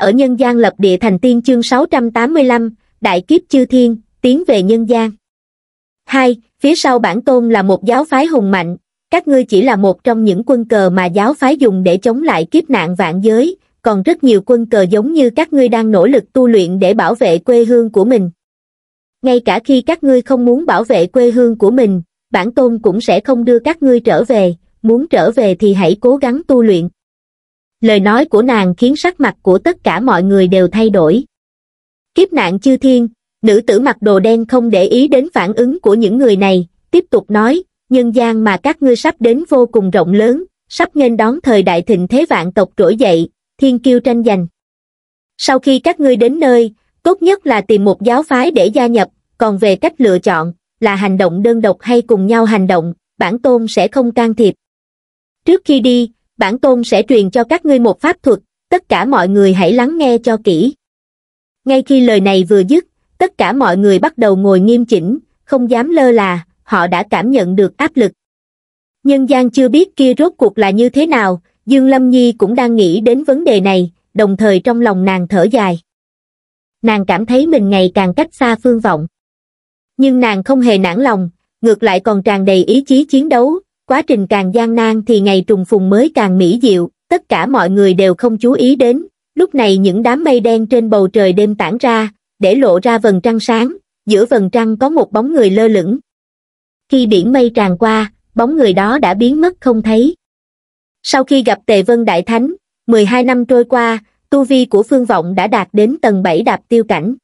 ở nhân gian lập địa thành tiên chương 685, đại kiếp chư thiên, tiến về nhân gian. hai Phía sau bản tôn là một giáo phái hùng mạnh, các ngươi chỉ là một trong những quân cờ mà giáo phái dùng để chống lại kiếp nạn vạn giới, còn rất nhiều quân cờ giống như các ngươi đang nỗ lực tu luyện để bảo vệ quê hương của mình. Ngay cả khi các ngươi không muốn bảo vệ quê hương của mình, bản tôn cũng sẽ không đưa các ngươi trở về, muốn trở về thì hãy cố gắng tu luyện lời nói của nàng khiến sắc mặt của tất cả mọi người đều thay đổi. Kiếp nạn chư thiên, nữ tử mặc đồ đen không để ý đến phản ứng của những người này, tiếp tục nói, nhân gian mà các ngươi sắp đến vô cùng rộng lớn, sắp nghênh đón thời đại thịnh thế vạn tộc trỗi dậy, thiên kiêu tranh giành. Sau khi các ngươi đến nơi, tốt nhất là tìm một giáo phái để gia nhập, còn về cách lựa chọn, là hành động đơn độc hay cùng nhau hành động, bản tôn sẽ không can thiệp. Trước khi đi, bản tôn sẽ truyền cho các ngươi một pháp thuật, tất cả mọi người hãy lắng nghe cho kỹ. Ngay khi lời này vừa dứt, tất cả mọi người bắt đầu ngồi nghiêm chỉnh, không dám lơ là, họ đã cảm nhận được áp lực. Nhân gian chưa biết kia rốt cuộc là như thế nào, Dương Lâm Nhi cũng đang nghĩ đến vấn đề này, đồng thời trong lòng nàng thở dài. Nàng cảm thấy mình ngày càng cách xa phương vọng. Nhưng nàng không hề nản lòng, ngược lại còn tràn đầy ý chí chiến đấu, quá trình càng gian nan thì ngày trùng phùng mới càng mỹ diệu, tất cả mọi người đều không chú ý đến, lúc này những đám mây đen trên bầu trời đêm tản ra, để lộ ra vầng trăng sáng, giữa vầng trăng có một bóng người lơ lửng. Khi biển mây tràn qua, bóng người đó đã biến mất không thấy. Sau khi gặp Tề Vân Đại Thánh, 12 năm trôi qua, tu vi của Phương Vọng đã đạt đến tầng 7 đạp tiêu cảnh.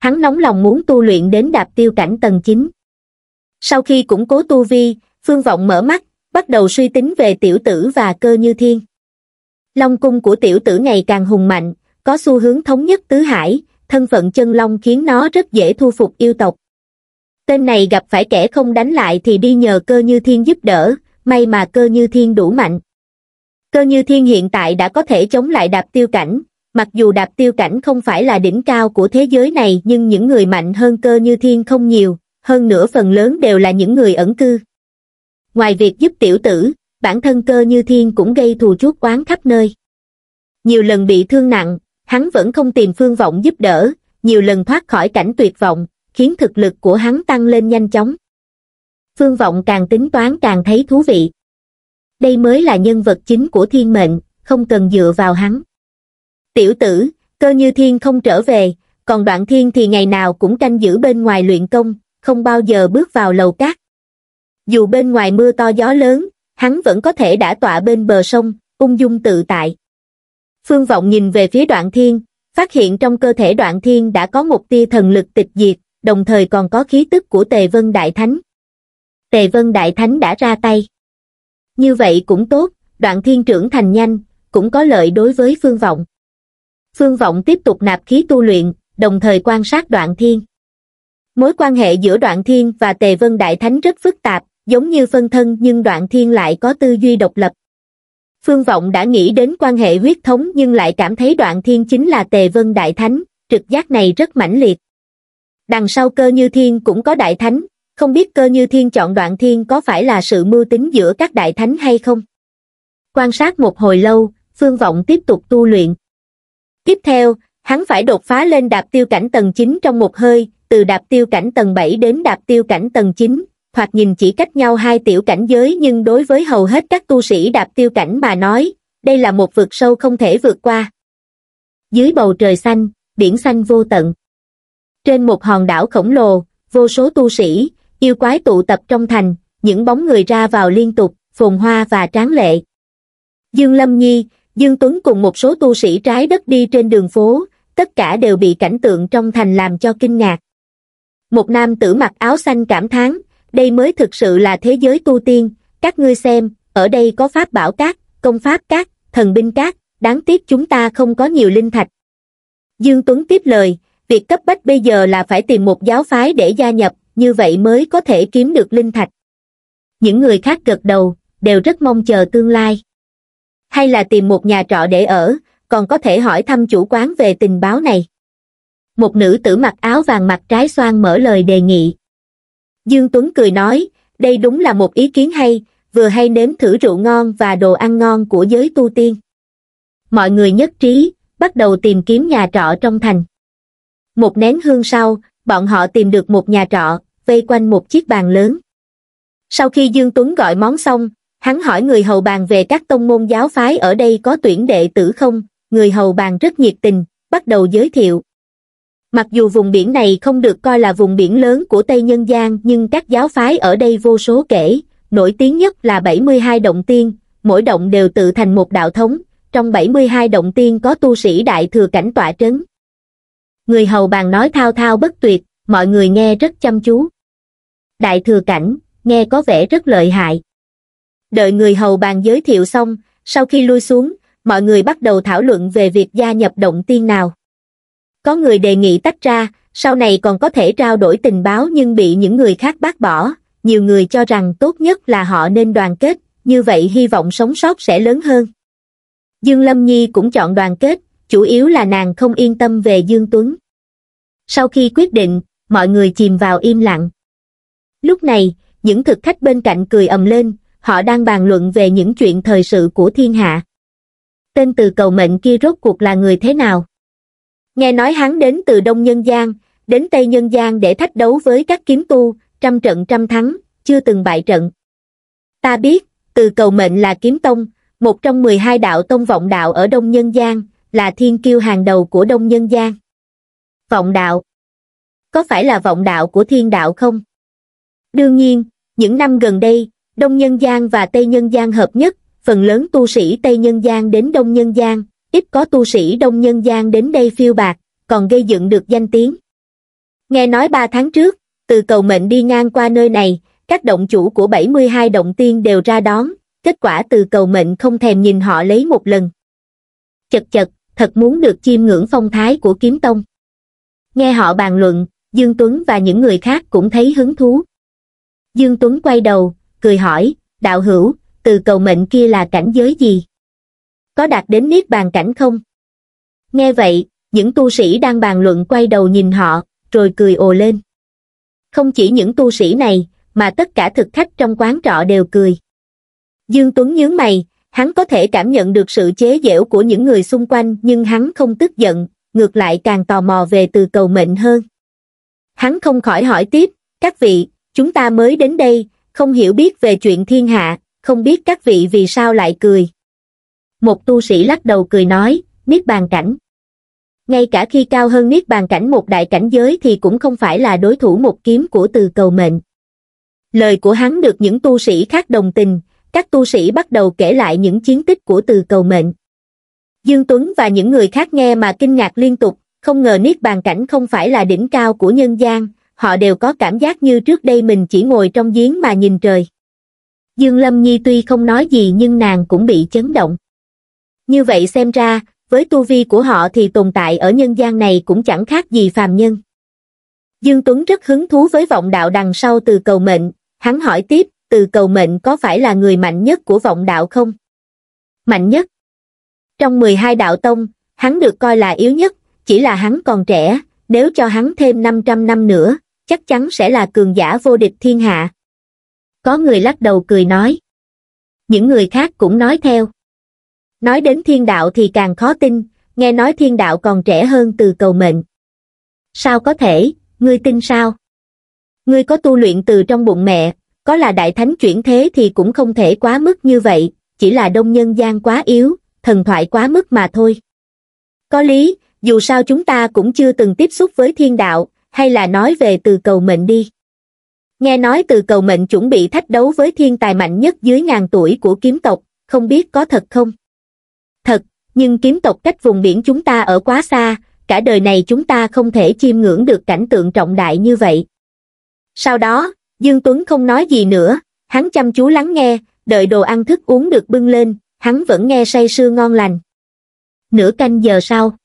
Hắn nóng lòng muốn tu luyện đến đạp tiêu cảnh tầng 9. Sau khi củng cố tu vi, Phương Vọng mở mắt, bắt đầu suy tính về tiểu tử và cơ như thiên. Long cung của tiểu tử ngày càng hùng mạnh, có xu hướng thống nhất tứ hải, thân phận chân long khiến nó rất dễ thu phục yêu tộc. Tên này gặp phải kẻ không đánh lại thì đi nhờ cơ như thiên giúp đỡ, may mà cơ như thiên đủ mạnh. Cơ như thiên hiện tại đã có thể chống lại đạp tiêu cảnh, mặc dù đạp tiêu cảnh không phải là đỉnh cao của thế giới này nhưng những người mạnh hơn cơ như thiên không nhiều, hơn nửa phần lớn đều là những người ẩn cư ngoài việc giúp tiểu tử, bản thân cơ như thiên cũng gây thù chuốc oán khắp nơi. Nhiều lần bị thương nặng, hắn vẫn không tìm phương vọng giúp đỡ, nhiều lần thoát khỏi cảnh tuyệt vọng, khiến thực lực của hắn tăng lên nhanh chóng. Phương vọng càng tính toán càng thấy thú vị. Đây mới là nhân vật chính của thiên mệnh, không cần dựa vào hắn. Tiểu tử, cơ như thiên không trở về, còn đoạn thiên thì ngày nào cũng canh giữ bên ngoài luyện công, không bao giờ bước vào lầu cát. Dù bên ngoài mưa to gió lớn, hắn vẫn có thể đã tọa bên bờ sông, ung dung tự tại. Phương Vọng nhìn về phía đoạn thiên, phát hiện trong cơ thể đoạn thiên đã có một tia thần lực tịch diệt, đồng thời còn có khí tức của Tề Vân Đại Thánh. Tề Vân Đại Thánh đã ra tay. Như vậy cũng tốt, đoạn thiên trưởng thành nhanh, cũng có lợi đối với Phương Vọng. Phương Vọng tiếp tục nạp khí tu luyện, đồng thời quan sát đoạn thiên. Mối quan hệ giữa đoạn thiên và Tề Vân Đại Thánh rất phức tạp, giống như phân thân nhưng đoạn thiên lại có tư duy độc lập. Phương Vọng đã nghĩ đến quan hệ huyết thống nhưng lại cảm thấy đoạn thiên chính là tề vân đại thánh, trực giác này rất mãnh liệt. Đằng sau cơ như thiên cũng có đại thánh, không biết cơ như thiên chọn đoạn thiên có phải là sự mưu tính giữa các đại thánh hay không? Quan sát một hồi lâu, Phương Vọng tiếp tục tu luyện. Tiếp theo, hắn phải đột phá lên đạp tiêu cảnh tầng 9 trong một hơi, từ đạp tiêu cảnh tầng 7 đến đạp tiêu cảnh tầng 9, thoạt nhìn chỉ cách nhau hai tiểu cảnh giới nhưng đối với hầu hết các tu sĩ đạp tiêu cảnh mà nói đây là một vực sâu không thể vượt qua dưới bầu trời xanh biển xanh vô tận trên một hòn đảo khổng lồ vô số tu sĩ yêu quái tụ tập trong thành những bóng người ra vào liên tục phồn hoa và tráng lệ dương lâm nhi dương tuấn cùng một số tu sĩ trái đất đi trên đường phố tất cả đều bị cảnh tượng trong thành làm cho kinh ngạc một nam tử mặc áo xanh cảm thán đây mới thực sự là thế giới tu tiên, các ngươi xem, ở đây có pháp bảo cát, công pháp cát, thần binh cát, đáng tiếc chúng ta không có nhiều linh thạch. Dương Tuấn tiếp lời, việc cấp bách bây giờ là phải tìm một giáo phái để gia nhập, như vậy mới có thể kiếm được linh thạch. Những người khác gật đầu, đều rất mong chờ tương lai. Hay là tìm một nhà trọ để ở, còn có thể hỏi thăm chủ quán về tình báo này. Một nữ tử mặc áo vàng mặt trái xoan mở lời đề nghị. Dương Tuấn cười nói, đây đúng là một ý kiến hay, vừa hay nếm thử rượu ngon và đồ ăn ngon của giới tu tiên. Mọi người nhất trí, bắt đầu tìm kiếm nhà trọ trong thành. Một nén hương sau, bọn họ tìm được một nhà trọ, vây quanh một chiếc bàn lớn. Sau khi Dương Tuấn gọi món xong, hắn hỏi người hầu bàn về các tông môn giáo phái ở đây có tuyển đệ tử không, người hầu bàn rất nhiệt tình, bắt đầu giới thiệu, mặc dù vùng biển này không được coi là vùng biển lớn của tây nhân gian nhưng các giáo phái ở đây vô số kể nổi tiếng nhất là 72 động tiên mỗi động đều tự thành một đạo thống trong 72 động tiên có tu sĩ đại thừa cảnh tọa trấn người hầu bàn nói thao thao bất tuyệt mọi người nghe rất chăm chú đại thừa cảnh nghe có vẻ rất lợi hại đợi người hầu bàn giới thiệu xong sau khi lui xuống mọi người bắt đầu thảo luận về việc gia nhập động tiên nào có người đề nghị tách ra, sau này còn có thể trao đổi tình báo nhưng bị những người khác bác bỏ. Nhiều người cho rằng tốt nhất là họ nên đoàn kết, như vậy hy vọng sống sót sẽ lớn hơn. Dương Lâm Nhi cũng chọn đoàn kết, chủ yếu là nàng không yên tâm về Dương Tuấn. Sau khi quyết định, mọi người chìm vào im lặng. Lúc này, những thực khách bên cạnh cười ầm lên, họ đang bàn luận về những chuyện thời sự của thiên hạ. Tên từ cầu mệnh kia rốt cuộc là người thế nào? nghe nói hắn đến từ Đông Nhân Giang, đến Tây Nhân Giang để thách đấu với các kiếm tu, trăm trận trăm thắng, chưa từng bại trận. Ta biết, từ cầu mệnh là kiếm tông, một trong 12 đạo tông vọng đạo ở Đông Nhân Giang, là thiên kiêu hàng đầu của Đông Nhân Giang. Vọng đạo Có phải là vọng đạo của thiên đạo không? Đương nhiên, những năm gần đây, Đông Nhân Giang và Tây Nhân Giang hợp nhất, phần lớn tu sĩ Tây Nhân Giang đến Đông Nhân Giang, ít có tu sĩ đông nhân gian đến đây phiêu bạc còn gây dựng được danh tiếng nghe nói ba tháng trước từ cầu mệnh đi ngang qua nơi này các động chủ của bảy mươi hai động tiên đều ra đón kết quả từ cầu mệnh không thèm nhìn họ lấy một lần chật chật thật muốn được chiêm ngưỡng phong thái của kiếm tông nghe họ bàn luận dương tuấn và những người khác cũng thấy hứng thú dương tuấn quay đầu cười hỏi đạo hữu từ cầu mệnh kia là cảnh giới gì có đạt đến niết bàn cảnh không? Nghe vậy, những tu sĩ đang bàn luận quay đầu nhìn họ, rồi cười ồ lên. Không chỉ những tu sĩ này, mà tất cả thực khách trong quán trọ đều cười. Dương Tuấn nhướng mày, hắn có thể cảm nhận được sự chế giễu của những người xung quanh nhưng hắn không tức giận, ngược lại càng tò mò về từ cầu mệnh hơn. Hắn không khỏi hỏi tiếp, các vị, chúng ta mới đến đây, không hiểu biết về chuyện thiên hạ, không biết các vị vì sao lại cười, một tu sĩ lắc đầu cười nói niết bàn cảnh ngay cả khi cao hơn niết bàn cảnh một đại cảnh giới thì cũng không phải là đối thủ một kiếm của từ cầu mệnh lời của hắn được những tu sĩ khác đồng tình các tu sĩ bắt đầu kể lại những chiến tích của từ cầu mệnh dương tuấn và những người khác nghe mà kinh ngạc liên tục không ngờ niết bàn cảnh không phải là đỉnh cao của nhân gian họ đều có cảm giác như trước đây mình chỉ ngồi trong giếng mà nhìn trời dương lâm nhi tuy không nói gì nhưng nàng cũng bị chấn động như vậy xem ra, với tu vi của họ thì tồn tại ở nhân gian này cũng chẳng khác gì phàm nhân. Dương Tuấn rất hứng thú với vọng đạo đằng sau từ cầu mệnh, hắn hỏi tiếp, từ cầu mệnh có phải là người mạnh nhất của vọng đạo không? Mạnh nhất. Trong 12 đạo tông, hắn được coi là yếu nhất, chỉ là hắn còn trẻ, nếu cho hắn thêm 500 năm nữa, chắc chắn sẽ là cường giả vô địch thiên hạ. Có người lắc đầu cười nói. Những người khác cũng nói theo. Nói đến thiên đạo thì càng khó tin, nghe nói thiên đạo còn trẻ hơn từ cầu mệnh. Sao có thể, ngươi tin sao? Ngươi có tu luyện từ trong bụng mẹ, có là đại thánh chuyển thế thì cũng không thể quá mức như vậy, chỉ là đông nhân gian quá yếu, thần thoại quá mức mà thôi. Có lý, dù sao chúng ta cũng chưa từng tiếp xúc với thiên đạo, hay là nói về từ cầu mệnh đi. Nghe nói từ cầu mệnh chuẩn bị thách đấu với thiên tài mạnh nhất dưới ngàn tuổi của kiếm tộc, không biết có thật không? nhưng kiếm tộc cách vùng biển chúng ta ở quá xa cả đời này chúng ta không thể chiêm ngưỡng được cảnh tượng trọng đại như vậy sau đó dương tuấn không nói gì nữa hắn chăm chú lắng nghe đợi đồ ăn thức uống được bưng lên hắn vẫn nghe say sưa ngon lành nửa canh giờ sau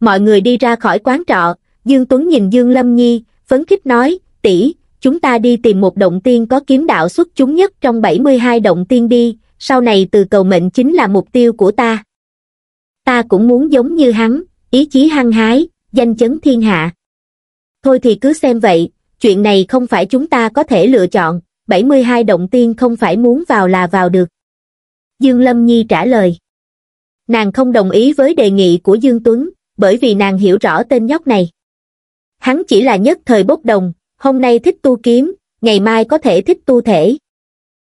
mọi người đi ra khỏi quán trọ dương tuấn nhìn dương lâm nhi phấn khích nói tỷ chúng ta đi tìm một động tiên có kiếm đạo xuất chúng nhất trong 72 động tiên đi sau này từ cầu mệnh chính là mục tiêu của ta ta cũng muốn giống như hắn ý chí hăng hái danh chấn thiên hạ thôi thì cứ xem vậy chuyện này không phải chúng ta có thể lựa chọn 72 động tiên không phải muốn vào là vào được dương lâm nhi trả lời nàng không đồng ý với đề nghị của dương tuấn bởi vì nàng hiểu rõ tên nhóc này hắn chỉ là nhất thời bốc đồng hôm nay thích tu kiếm ngày mai có thể thích tu thể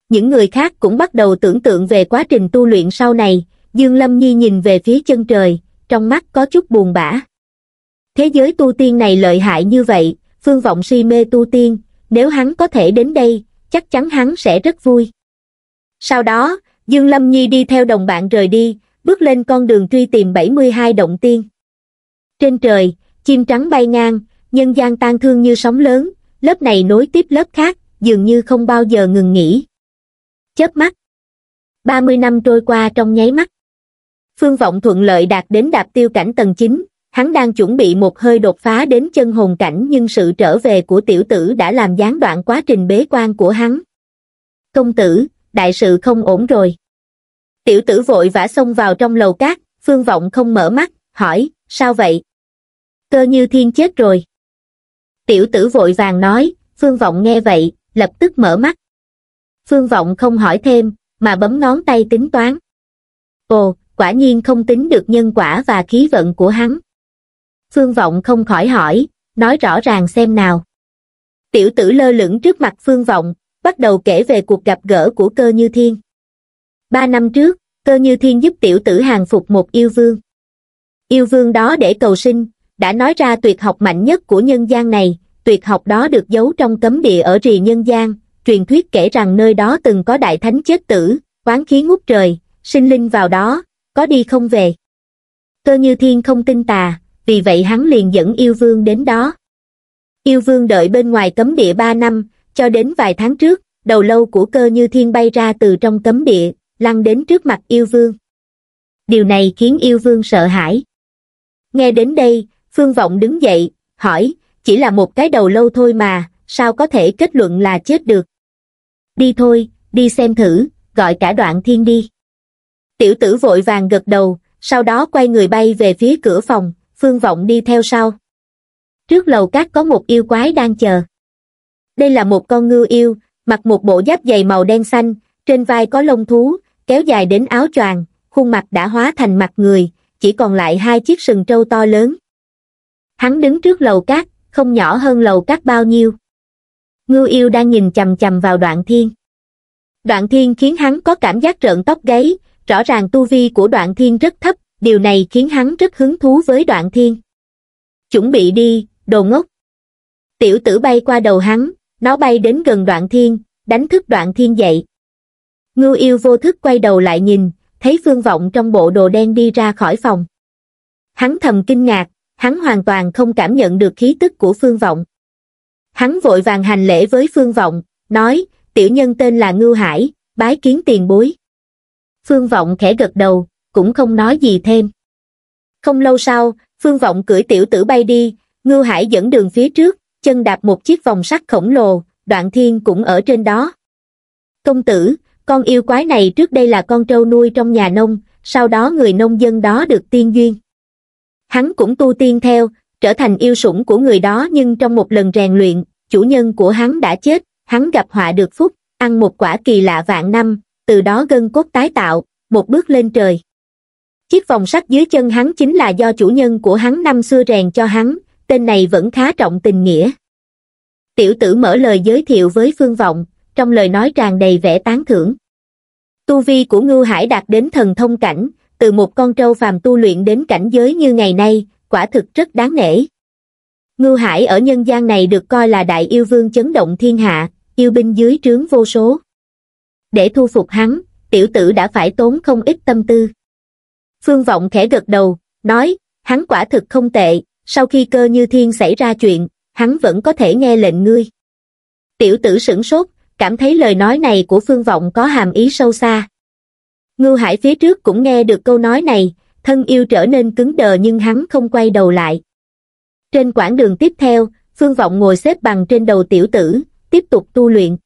những người khác cũng bắt đầu tưởng tượng về quá trình tu luyện sau này Dương Lâm Nhi nhìn về phía chân trời, trong mắt có chút buồn bã. Thế giới tu tiên này lợi hại như vậy, Phương Vọng si mê tu tiên, nếu hắn có thể đến đây, chắc chắn hắn sẽ rất vui. Sau đó, Dương Lâm Nhi đi theo đồng bạn rời đi, bước lên con đường truy tìm 72 động tiên. Trên trời, chim trắng bay ngang, nhân gian tan thương như sóng lớn, lớp này nối tiếp lớp khác, dường như không bao giờ ngừng nghỉ. Chớp mắt. 30 năm trôi qua trong nháy mắt. Phương Vọng thuận lợi đạt đến đạp tiêu cảnh tầng 9, hắn đang chuẩn bị một hơi đột phá đến chân hồn cảnh nhưng sự trở về của tiểu tử đã làm gián đoạn quá trình bế quan của hắn. Công tử, đại sự không ổn rồi. Tiểu tử vội vã xông vào trong lầu cát, Phương Vọng không mở mắt, hỏi, sao vậy? Cơ như thiên chết rồi. Tiểu tử vội vàng nói, Phương Vọng nghe vậy, lập tức mở mắt. Phương Vọng không hỏi thêm, mà bấm ngón tay tính toán. Ồ, quả nhiên không tính được nhân quả và khí vận của hắn. Phương Vọng không khỏi hỏi, nói rõ ràng xem nào. Tiểu tử lơ lửng trước mặt Phương Vọng, bắt đầu kể về cuộc gặp gỡ của cơ như thiên. Ba năm trước, cơ như thiên giúp tiểu tử hàng phục một yêu vương. Yêu vương đó để cầu sinh, đã nói ra tuyệt học mạnh nhất của nhân gian này, tuyệt học đó được giấu trong cấm địa ở rì nhân gian, truyền thuyết kể rằng nơi đó từng có đại thánh chết tử, quán khí ngút trời, sinh linh vào đó, có đi không về. Cơ như thiên không tin tà, vì vậy hắn liền dẫn yêu vương đến đó. Yêu vương đợi bên ngoài cấm địa ba năm, cho đến vài tháng trước, đầu lâu của cơ như thiên bay ra từ trong cấm địa, lăn đến trước mặt yêu vương. Điều này khiến yêu vương sợ hãi. Nghe đến đây, Phương Vọng đứng dậy, hỏi, chỉ là một cái đầu lâu thôi mà, sao có thể kết luận là chết được? Đi thôi, đi xem thử, gọi cả đoạn thiên đi. Tiểu tử vội vàng gật đầu, sau đó quay người bay về phía cửa phòng, phương vọng đi theo sau. Trước lầu cát có một yêu quái đang chờ. Đây là một con ngư yêu, mặc một bộ giáp dày màu đen xanh, trên vai có lông thú, kéo dài đến áo choàng, khuôn mặt đã hóa thành mặt người, chỉ còn lại hai chiếc sừng trâu to lớn. Hắn đứng trước lầu cát, không nhỏ hơn lầu cát bao nhiêu. Ngư yêu đang nhìn chầm chầm vào đoạn thiên. Đoạn thiên khiến hắn có cảm giác rợn tóc gáy, rõ ràng tu vi của đoạn thiên rất thấp, điều này khiến hắn rất hứng thú với đoạn thiên. Chuẩn bị đi, đồ ngốc. Tiểu tử bay qua đầu hắn, nó bay đến gần đoạn thiên, đánh thức đoạn thiên dậy. Ngưu yêu vô thức quay đầu lại nhìn, thấy phương vọng trong bộ đồ đen đi ra khỏi phòng. Hắn thầm kinh ngạc, hắn hoàn toàn không cảm nhận được khí tức của phương vọng. Hắn vội vàng hành lễ với phương vọng, nói, tiểu nhân tên là Ngưu Hải, bái kiến tiền bối. Phương Vọng khẽ gật đầu, cũng không nói gì thêm. Không lâu sau, Phương Vọng cưỡi tiểu tử bay đi, Ngưu Hải dẫn đường phía trước, chân đạp một chiếc vòng sắt khổng lồ, đoạn thiên cũng ở trên đó. Công tử, con yêu quái này trước đây là con trâu nuôi trong nhà nông, sau đó người nông dân đó được tiên duyên. Hắn cũng tu tiên theo, trở thành yêu sủng của người đó nhưng trong một lần rèn luyện, chủ nhân của hắn đã chết, hắn gặp họa được phúc, ăn một quả kỳ lạ vạn năm, từ đó gân cốt tái tạo, một bước lên trời. Chiếc vòng sắt dưới chân hắn chính là do chủ nhân của hắn năm xưa rèn cho hắn, tên này vẫn khá trọng tình nghĩa. Tiểu tử mở lời giới thiệu với Phương Vọng, trong lời nói tràn đầy vẻ tán thưởng. Tu vi của Ngưu Hải đạt đến thần thông cảnh, từ một con trâu phàm tu luyện đến cảnh giới như ngày nay, quả thực rất đáng nể. Ngưu Hải ở nhân gian này được coi là đại yêu vương chấn động thiên hạ, yêu binh dưới trướng vô số để thu phục hắn tiểu tử đã phải tốn không ít tâm tư phương vọng khẽ gật đầu nói hắn quả thực không tệ sau khi cơ như thiên xảy ra chuyện hắn vẫn có thể nghe lệnh ngươi tiểu tử sửng sốt cảm thấy lời nói này của phương vọng có hàm ý sâu xa ngưu hải phía trước cũng nghe được câu nói này thân yêu trở nên cứng đờ nhưng hắn không quay đầu lại trên quãng đường tiếp theo phương vọng ngồi xếp bằng trên đầu tiểu tử tiếp tục tu luyện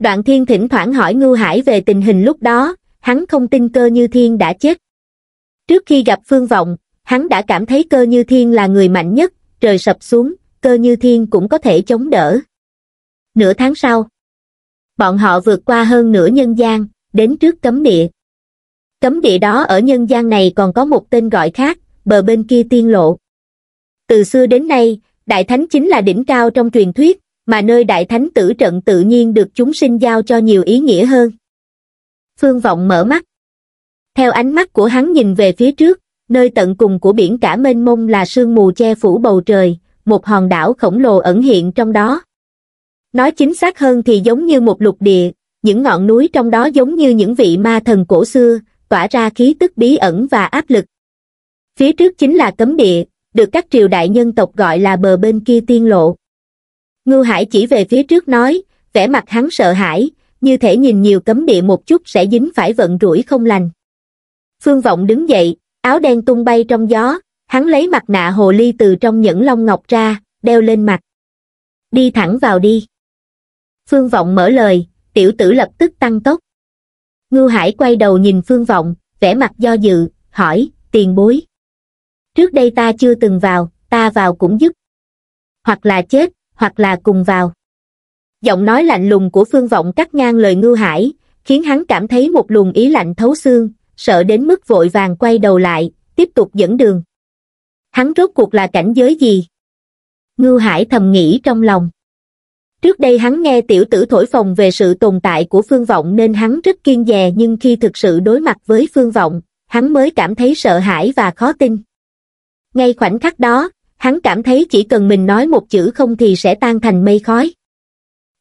đoạn thiên thỉnh thoảng hỏi ngưu hải về tình hình lúc đó hắn không tin cơ như thiên đã chết trước khi gặp phương vọng hắn đã cảm thấy cơ như thiên là người mạnh nhất trời sập xuống cơ như thiên cũng có thể chống đỡ nửa tháng sau bọn họ vượt qua hơn nửa nhân gian đến trước cấm địa cấm địa đó ở nhân gian này còn có một tên gọi khác bờ bên kia tiên lộ từ xưa đến nay đại thánh chính là đỉnh cao trong truyền thuyết mà nơi đại thánh tử trận tự nhiên được chúng sinh giao cho nhiều ý nghĩa hơn. Phương Vọng mở mắt. Theo ánh mắt của hắn nhìn về phía trước, nơi tận cùng của biển cả mênh mông là sương mù che phủ bầu trời, một hòn đảo khổng lồ ẩn hiện trong đó. Nói chính xác hơn thì giống như một lục địa, những ngọn núi trong đó giống như những vị ma thần cổ xưa, tỏa ra khí tức bí ẩn và áp lực. Phía trước chính là cấm địa, được các triều đại nhân tộc gọi là bờ bên kia tiên lộ. Ngưu Hải chỉ về phía trước nói, vẻ mặt hắn sợ hãi, như thể nhìn nhiều cấm địa một chút sẽ dính phải vận rủi không lành. Phương Vọng đứng dậy, áo đen tung bay trong gió, hắn lấy mặt nạ hồ ly từ trong nhẫn long ngọc ra, đeo lên mặt. Đi thẳng vào đi. Phương Vọng mở lời, tiểu tử lập tức tăng tốc. Ngưu Hải quay đầu nhìn Phương Vọng, vẻ mặt do dự, hỏi, tiền bối. Trước đây ta chưa từng vào, ta vào cũng giúp. Hoặc là chết, hoặc là cùng vào. Giọng nói lạnh lùng của phương vọng cắt ngang lời Ngư hải, khiến hắn cảm thấy một luồng ý lạnh thấu xương, sợ đến mức vội vàng quay đầu lại, tiếp tục dẫn đường. Hắn rốt cuộc là cảnh giới gì? Ngư hải thầm nghĩ trong lòng. Trước đây hắn nghe tiểu tử thổi phồng về sự tồn tại của phương vọng nên hắn rất kiên dè nhưng khi thực sự đối mặt với phương vọng, hắn mới cảm thấy sợ hãi và khó tin. Ngay khoảnh khắc đó, hắn cảm thấy chỉ cần mình nói một chữ không thì sẽ tan thành mây khói.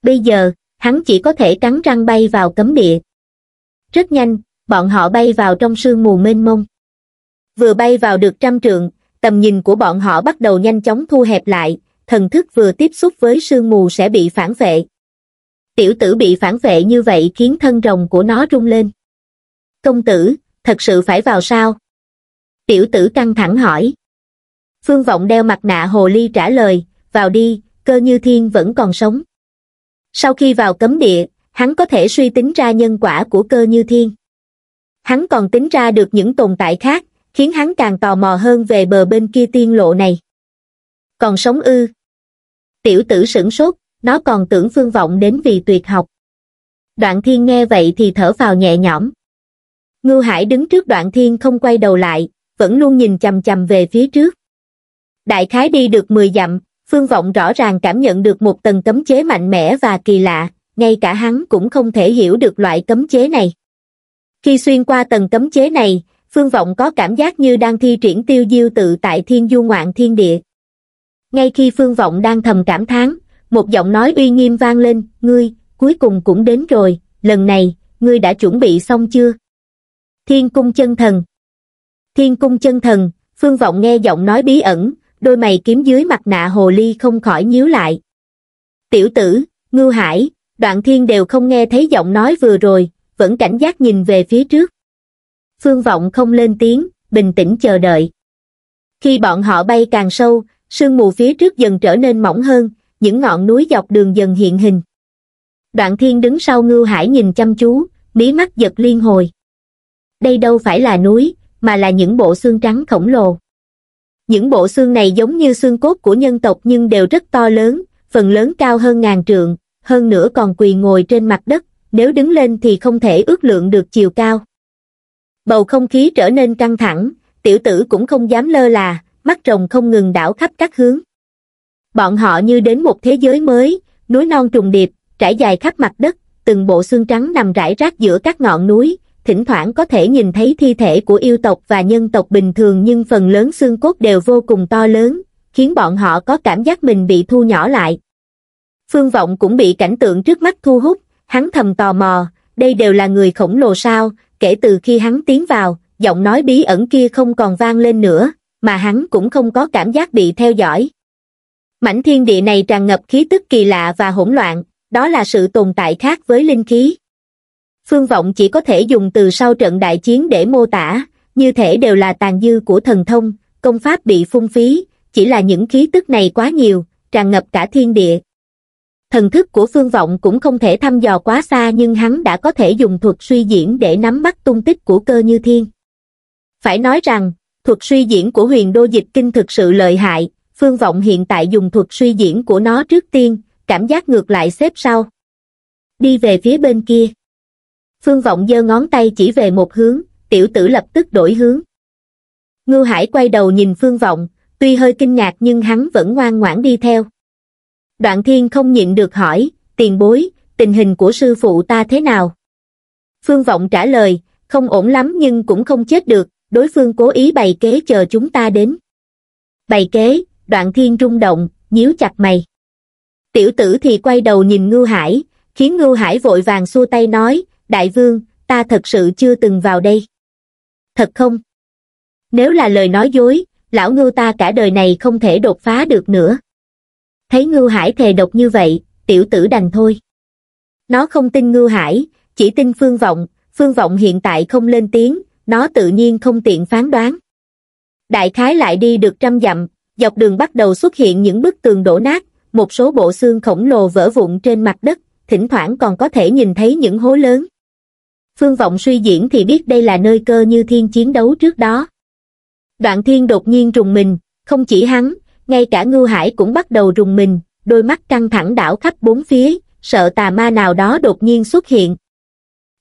Bây giờ, hắn chỉ có thể cắn răng bay vào cấm địa. Rất nhanh, bọn họ bay vào trong sương mù mênh mông. Vừa bay vào được trăm trượng, tầm nhìn của bọn họ bắt đầu nhanh chóng thu hẹp lại, thần thức vừa tiếp xúc với sương mù sẽ bị phản vệ. Tiểu tử bị phản vệ như vậy khiến thân rồng của nó rung lên. Công tử, thật sự phải vào sao? Tiểu tử căng thẳng hỏi. Phương Vọng đeo mặt nạ hồ ly trả lời, vào đi, cơ như thiên vẫn còn sống. Sau khi vào cấm địa, hắn có thể suy tính ra nhân quả của cơ như thiên. Hắn còn tính ra được những tồn tại khác, khiến hắn càng tò mò hơn về bờ bên kia tiên lộ này. Còn sống ư? Tiểu tử sửng sốt, nó còn tưởng phương vọng đến vì tuyệt học. Đoạn thiên nghe vậy thì thở vào nhẹ nhõm. Ngưu Hải đứng trước đoạn thiên không quay đầu lại, vẫn luôn nhìn chầm chầm về phía trước đại khái đi được 10 dặm, Phương Vọng rõ ràng cảm nhận được một tầng cấm chế mạnh mẽ và kỳ lạ, ngay cả hắn cũng không thể hiểu được loại cấm chế này. Khi xuyên qua tầng cấm chế này, Phương Vọng có cảm giác như đang thi triển tiêu diêu tự tại thiên du ngoạn thiên địa. Ngay khi Phương Vọng đang thầm cảm thán, một giọng nói uy nghiêm vang lên, ngươi, cuối cùng cũng đến rồi, lần này, ngươi đã chuẩn bị xong chưa? Thiên cung chân thần Thiên cung chân thần, Phương Vọng nghe giọng nói bí ẩn, đôi mày kiếm dưới mặt nạ hồ ly không khỏi nhíu lại. Tiểu tử, ngưu hải, đoạn thiên đều không nghe thấy giọng nói vừa rồi, vẫn cảnh giác nhìn về phía trước. Phương vọng không lên tiếng, bình tĩnh chờ đợi. Khi bọn họ bay càng sâu, sương mù phía trước dần trở nên mỏng hơn, những ngọn núi dọc đường dần hiện hình. Đoạn thiên đứng sau ngưu hải nhìn chăm chú, mí mắt giật liên hồi. Đây đâu phải là núi, mà là những bộ xương trắng khổng lồ những bộ xương này giống như xương cốt của nhân tộc nhưng đều rất to lớn, phần lớn cao hơn ngàn trượng, hơn nữa còn quỳ ngồi trên mặt đất, nếu đứng lên thì không thể ước lượng được chiều cao. Bầu không khí trở nên căng thẳng, tiểu tử cũng không dám lơ là, mắt rồng không ngừng đảo khắp các hướng. Bọn họ như đến một thế giới mới, núi non trùng điệp, trải dài khắp mặt đất, từng bộ xương trắng nằm rải rác giữa các ngọn núi, thỉnh thoảng có thể nhìn thấy thi thể của yêu tộc và nhân tộc bình thường nhưng phần lớn xương cốt đều vô cùng to lớn, khiến bọn họ có cảm giác mình bị thu nhỏ lại. Phương Vọng cũng bị cảnh tượng trước mắt thu hút, hắn thầm tò mò, đây đều là người khổng lồ sao, kể từ khi hắn tiến vào, giọng nói bí ẩn kia không còn vang lên nữa, mà hắn cũng không có cảm giác bị theo dõi. Mảnh thiên địa này tràn ngập khí tức kỳ lạ và hỗn loạn, đó là sự tồn tại khác với linh khí. Phương vọng chỉ có thể dùng từ sau trận đại chiến để mô tả, như thể đều là tàn dư của thần thông, công pháp bị phung phí, chỉ là những khí tức này quá nhiều, tràn ngập cả thiên địa. Thần thức của phương vọng cũng không thể thăm dò quá xa nhưng hắn đã có thể dùng thuật suy diễn để nắm bắt tung tích của cơ như thiên. Phải nói rằng, thuật suy diễn của huyền đô dịch kinh thực sự lợi hại, phương vọng hiện tại dùng thuật suy diễn của nó trước tiên, cảm giác ngược lại xếp sau. Đi về phía bên kia phương vọng giơ ngón tay chỉ về một hướng tiểu tử lập tức đổi hướng ngưu hải quay đầu nhìn phương vọng tuy hơi kinh ngạc nhưng hắn vẫn ngoan ngoãn đi theo đoạn thiên không nhịn được hỏi tiền bối tình hình của sư phụ ta thế nào phương vọng trả lời không ổn lắm nhưng cũng không chết được đối phương cố ý bày kế chờ chúng ta đến bày kế đoạn thiên rung động nhíu chặt mày tiểu tử thì quay đầu nhìn ngưu hải khiến ngưu hải vội vàng xua tay nói đại vương ta thật sự chưa từng vào đây thật không nếu là lời nói dối lão ngưu ta cả đời này không thể đột phá được nữa thấy ngưu hải thề độc như vậy tiểu tử đành thôi nó không tin ngưu hải chỉ tin phương vọng phương vọng hiện tại không lên tiếng nó tự nhiên không tiện phán đoán đại khái lại đi được trăm dặm dọc đường bắt đầu xuất hiện những bức tường đổ nát một số bộ xương khổng lồ vỡ vụn trên mặt đất thỉnh thoảng còn có thể nhìn thấy những hố lớn Phương Vọng suy diễn thì biết đây là nơi cơ như thiên chiến đấu trước đó. Đoạn thiên đột nhiên rùng mình, không chỉ hắn, ngay cả Ngưu Hải cũng bắt đầu rùng mình, đôi mắt căng thẳng đảo khắp bốn phía, sợ tà ma nào đó đột nhiên xuất hiện.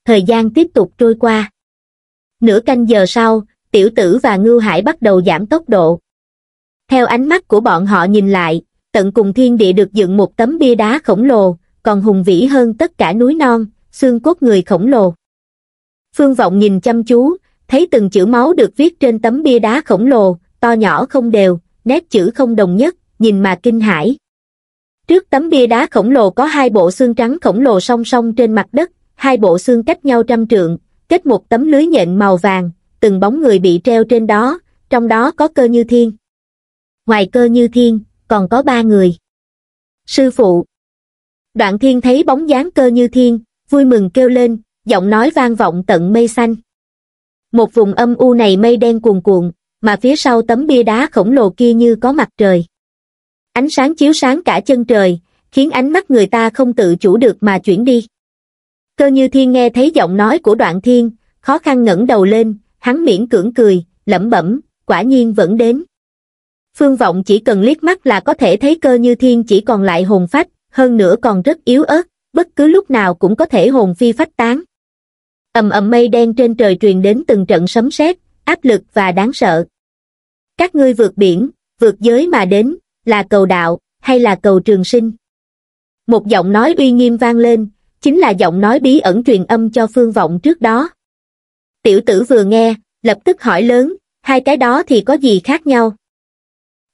Thời gian tiếp tục trôi qua. Nửa canh giờ sau, tiểu tử và Ngưu Hải bắt đầu giảm tốc độ. Theo ánh mắt của bọn họ nhìn lại, tận cùng thiên địa được dựng một tấm bia đá khổng lồ, còn hùng vĩ hơn tất cả núi non, xương cốt người khổng lồ. Phương Vọng nhìn chăm chú, thấy từng chữ máu được viết trên tấm bia đá khổng lồ, to nhỏ không đều, nét chữ không đồng nhất, nhìn mà kinh hãi. Trước tấm bia đá khổng lồ có hai bộ xương trắng khổng lồ song song trên mặt đất, hai bộ xương cách nhau trăm trượng, kết một tấm lưới nhện màu vàng, từng bóng người bị treo trên đó, trong đó có cơ như thiên. Ngoài cơ như thiên, còn có ba người. Sư phụ. Đoạn thiên thấy bóng dáng cơ như thiên, vui mừng kêu lên, giọng nói vang vọng tận mây xanh. Một vùng âm u này mây đen cuồn cuộn, mà phía sau tấm bia đá khổng lồ kia như có mặt trời. Ánh sáng chiếu sáng cả chân trời, khiến ánh mắt người ta không tự chủ được mà chuyển đi. Cơ như thiên nghe thấy giọng nói của đoạn thiên, khó khăn ngẩng đầu lên, hắn miễn cưỡng cười, lẩm bẩm, quả nhiên vẫn đến. Phương vọng chỉ cần liếc mắt là có thể thấy cơ như thiên chỉ còn lại hồn phách, hơn nữa còn rất yếu ớt, bất cứ lúc nào cũng có thể hồn phi phách tán ầm ầm mây đen trên trời truyền đến từng trận sấm sét áp lực và đáng sợ các ngươi vượt biển vượt giới mà đến là cầu đạo hay là cầu trường sinh một giọng nói uy nghiêm vang lên chính là giọng nói bí ẩn truyền âm cho phương vọng trước đó tiểu tử vừa nghe lập tức hỏi lớn hai cái đó thì có gì khác nhau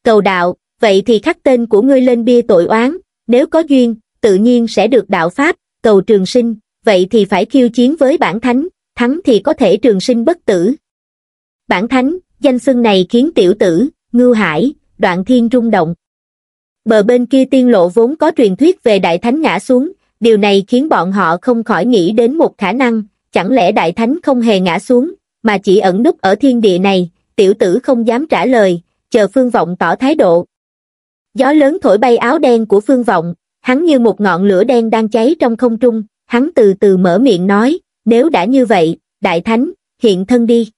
cầu đạo vậy thì khắc tên của ngươi lên bia tội oán nếu có duyên tự nhiên sẽ được đạo pháp cầu trường sinh vậy thì phải khiêu chiến với bản thánh thắng thì có thể trường sinh bất tử bản thánh danh xưng này khiến tiểu tử ngưu hải đoạn thiên rung động bờ bên kia tiên lộ vốn có truyền thuyết về đại thánh ngã xuống điều này khiến bọn họ không khỏi nghĩ đến một khả năng chẳng lẽ đại thánh không hề ngã xuống mà chỉ ẩn núp ở thiên địa này tiểu tử không dám trả lời chờ phương vọng tỏ thái độ gió lớn thổi bay áo đen của phương vọng hắn như một ngọn lửa đen đang cháy trong không trung hắn từ từ mở miệng nói, nếu đã như vậy, đại thánh, hiện thân đi.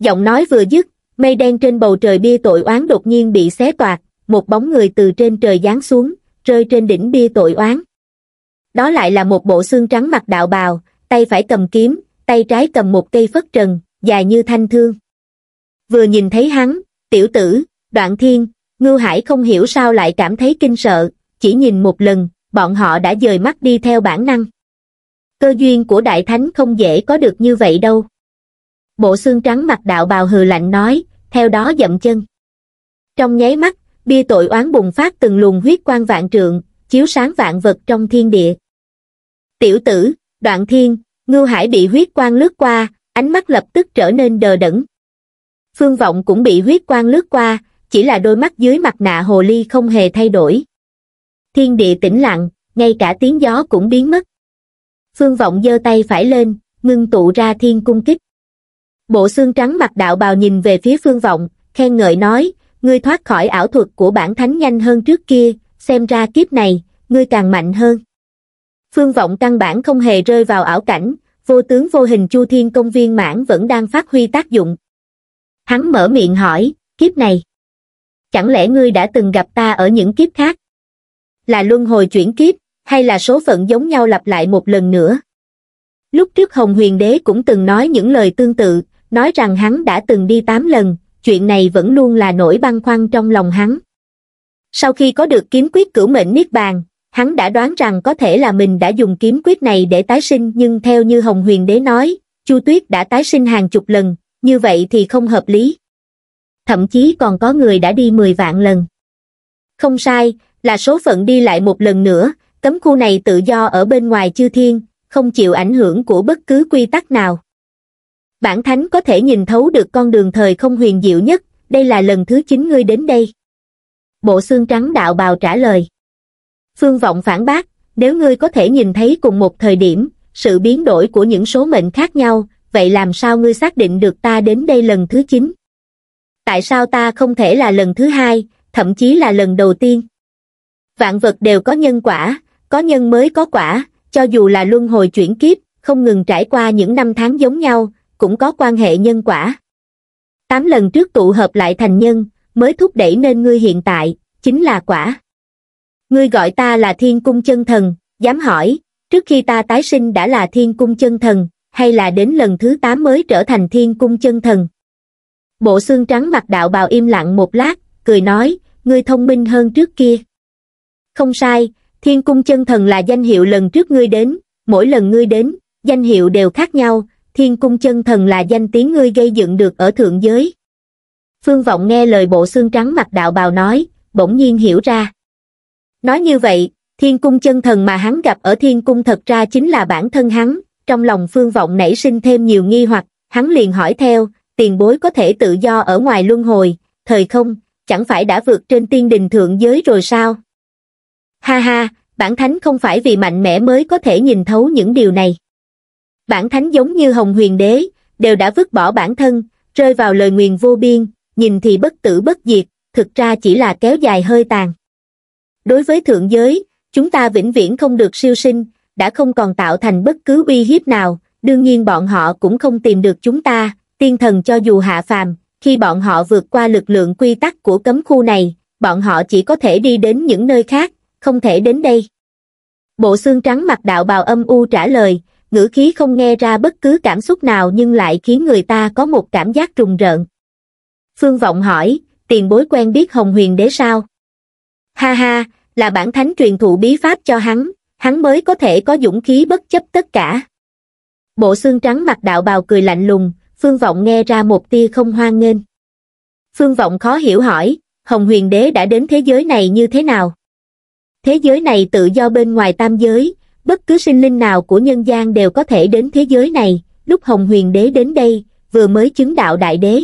Giọng nói vừa dứt, mây đen trên bầu trời bia tội oán đột nhiên bị xé toạc, một bóng người từ trên trời giáng xuống, rơi trên đỉnh bia tội oán. Đó lại là một bộ xương trắng mặc đạo bào, tay phải cầm kiếm, tay trái cầm một cây phất trần, dài như thanh thương. Vừa nhìn thấy hắn, tiểu tử, đoạn thiên, ngưu hải không hiểu sao lại cảm thấy kinh sợ, chỉ nhìn một lần, bọn họ đã dời mắt đi theo bản năng cơ duyên của đại thánh không dễ có được như vậy đâu. Bộ xương trắng mặt đạo bào hừ lạnh nói, theo đó dậm chân. Trong nháy mắt, bia tội oán bùng phát từng luồng huyết quan vạn trượng, chiếu sáng vạn vật trong thiên địa. Tiểu tử, đoạn thiên, ngưu hải bị huyết quan lướt qua, ánh mắt lập tức trở nên đờ đẫn. Phương vọng cũng bị huyết quan lướt qua, chỉ là đôi mắt dưới mặt nạ hồ ly không hề thay đổi. Thiên địa tĩnh lặng, ngay cả tiếng gió cũng biến mất phương vọng giơ tay phải lên ngưng tụ ra thiên cung kích bộ xương trắng mặt đạo bào nhìn về phía phương vọng khen ngợi nói ngươi thoát khỏi ảo thuật của bản thánh nhanh hơn trước kia xem ra kiếp này ngươi càng mạnh hơn phương vọng căn bản không hề rơi vào ảo cảnh vô tướng vô hình chu thiên công viên mãn vẫn đang phát huy tác dụng hắn mở miệng hỏi kiếp này chẳng lẽ ngươi đã từng gặp ta ở những kiếp khác là luân hồi chuyển kiếp hay là số phận giống nhau lặp lại một lần nữa. Lúc trước Hồng Huyền Đế cũng từng nói những lời tương tự, nói rằng hắn đã từng đi 8 lần, chuyện này vẫn luôn là nỗi băn khoăn trong lòng hắn. Sau khi có được kiếm quyết cửu mệnh Niết Bàn, hắn đã đoán rằng có thể là mình đã dùng kiếm quyết này để tái sinh nhưng theo như Hồng Huyền Đế nói, Chu Tuyết đã tái sinh hàng chục lần, như vậy thì không hợp lý. Thậm chí còn có người đã đi 10 vạn lần. Không sai, là số phận đi lại một lần nữa, Cấm khu này tự do ở bên ngoài chư thiên, không chịu ảnh hưởng của bất cứ quy tắc nào. Bản thánh có thể nhìn thấu được con đường thời không huyền diệu nhất, đây là lần thứ chín ngươi đến đây. Bộ xương trắng đạo bào trả lời. Phương vọng phản bác, nếu ngươi có thể nhìn thấy cùng một thời điểm, sự biến đổi của những số mệnh khác nhau, vậy làm sao ngươi xác định được ta đến đây lần thứ chín? Tại sao ta không thể là lần thứ hai, thậm chí là lần đầu tiên? Vạn vật đều có nhân quả, có nhân mới có quả cho dù là luân hồi chuyển kiếp không ngừng trải qua những năm tháng giống nhau cũng có quan hệ nhân quả tám lần trước tụ hợp lại thành nhân mới thúc đẩy nên ngươi hiện tại chính là quả ngươi gọi ta là thiên cung chân thần dám hỏi trước khi ta tái sinh đã là thiên cung chân thần hay là đến lần thứ tám mới trở thành thiên cung chân thần bộ xương trắng mặt đạo bào im lặng một lát cười nói ngươi thông minh hơn trước kia không sai thiên cung chân thần là danh hiệu lần trước ngươi đến, mỗi lần ngươi đến, danh hiệu đều khác nhau, thiên cung chân thần là danh tiếng ngươi gây dựng được ở thượng giới. Phương Vọng nghe lời bộ xương trắng mặt đạo bào nói, bỗng nhiên hiểu ra. Nói như vậy, thiên cung chân thần mà hắn gặp ở thiên cung thật ra chính là bản thân hắn, trong lòng Phương Vọng nảy sinh thêm nhiều nghi hoặc, hắn liền hỏi theo, tiền bối có thể tự do ở ngoài luân hồi, thời không, chẳng phải đã vượt trên tiên đình thượng giới rồi sao? Ha ha, bản thánh không phải vì mạnh mẽ mới có thể nhìn thấu những điều này. Bản thánh giống như Hồng Huyền Đế, đều đã vứt bỏ bản thân, rơi vào lời nguyền vô biên, nhìn thì bất tử bất diệt, thực ra chỉ là kéo dài hơi tàn. Đối với thượng giới, chúng ta vĩnh viễn không được siêu sinh, đã không còn tạo thành bất cứ uy hiếp nào, đương nhiên bọn họ cũng không tìm được chúng ta, tiên thần cho dù hạ phàm, khi bọn họ vượt qua lực lượng quy tắc của cấm khu này, bọn họ chỉ có thể đi đến những nơi khác, không thể đến đây. Bộ xương trắng mặt đạo bào âm u trả lời, ngữ khí không nghe ra bất cứ cảm xúc nào nhưng lại khiến người ta có một cảm giác trùng rợn. Phương Vọng hỏi, tiền bối quen biết Hồng Huyền Đế sao? Ha ha, là bản thánh truyền thụ bí pháp cho hắn, hắn mới có thể có dũng khí bất chấp tất cả. Bộ xương trắng mặt đạo bào cười lạnh lùng, Phương Vọng nghe ra một tia không hoan nghênh. Phương Vọng khó hiểu hỏi, Hồng Huyền Đế đã đến thế giới này như thế nào? thế giới này tự do bên ngoài tam giới, bất cứ sinh linh nào của nhân gian đều có thể đến thế giới này, lúc Hồng Huyền Đế đến đây, vừa mới chứng đạo đại đế.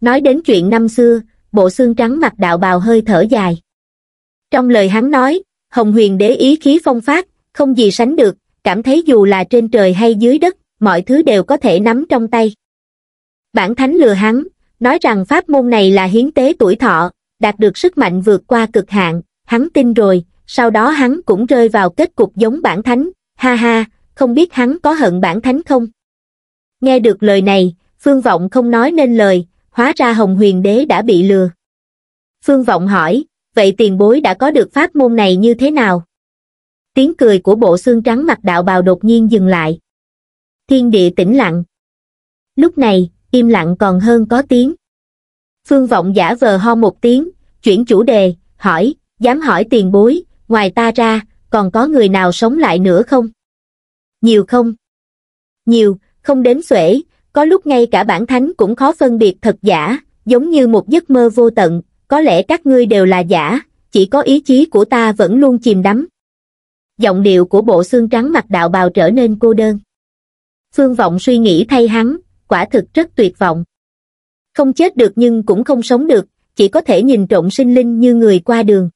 Nói đến chuyện năm xưa, bộ xương trắng mặt đạo bào hơi thở dài. Trong lời hắn nói, Hồng Huyền Đế ý khí phong phát, không gì sánh được, cảm thấy dù là trên trời hay dưới đất, mọi thứ đều có thể nắm trong tay. Bản thánh lừa hắn, nói rằng pháp môn này là hiến tế tuổi thọ, đạt được sức mạnh vượt qua cực hạn, hắn tin rồi, sau đó hắn cũng rơi vào kết cục giống bản thánh, ha ha, không biết hắn có hận bản thánh không? Nghe được lời này, Phương Vọng không nói nên lời, hóa ra Hồng Huyền Đế đã bị lừa. Phương Vọng hỏi, vậy tiền bối đã có được pháp môn này như thế nào? Tiếng cười của bộ xương trắng mặt đạo bào đột nhiên dừng lại. Thiên địa tĩnh lặng. Lúc này, im lặng còn hơn có tiếng. Phương Vọng giả vờ ho một tiếng, chuyển chủ đề, hỏi, dám hỏi tiền bối, ngoài ta ra, còn có người nào sống lại nữa không? Nhiều không? Nhiều, không đến xuể, có lúc ngay cả bản thánh cũng khó phân biệt thật giả, giống như một giấc mơ vô tận, có lẽ các ngươi đều là giả, chỉ có ý chí của ta vẫn luôn chìm đắm. Giọng điệu của bộ xương trắng mặt đạo bào trở nên cô đơn. Phương Vọng suy nghĩ thay hắn, quả thực rất tuyệt vọng. Không chết được nhưng cũng không sống được, chỉ có thể nhìn trộm sinh linh như người qua đường.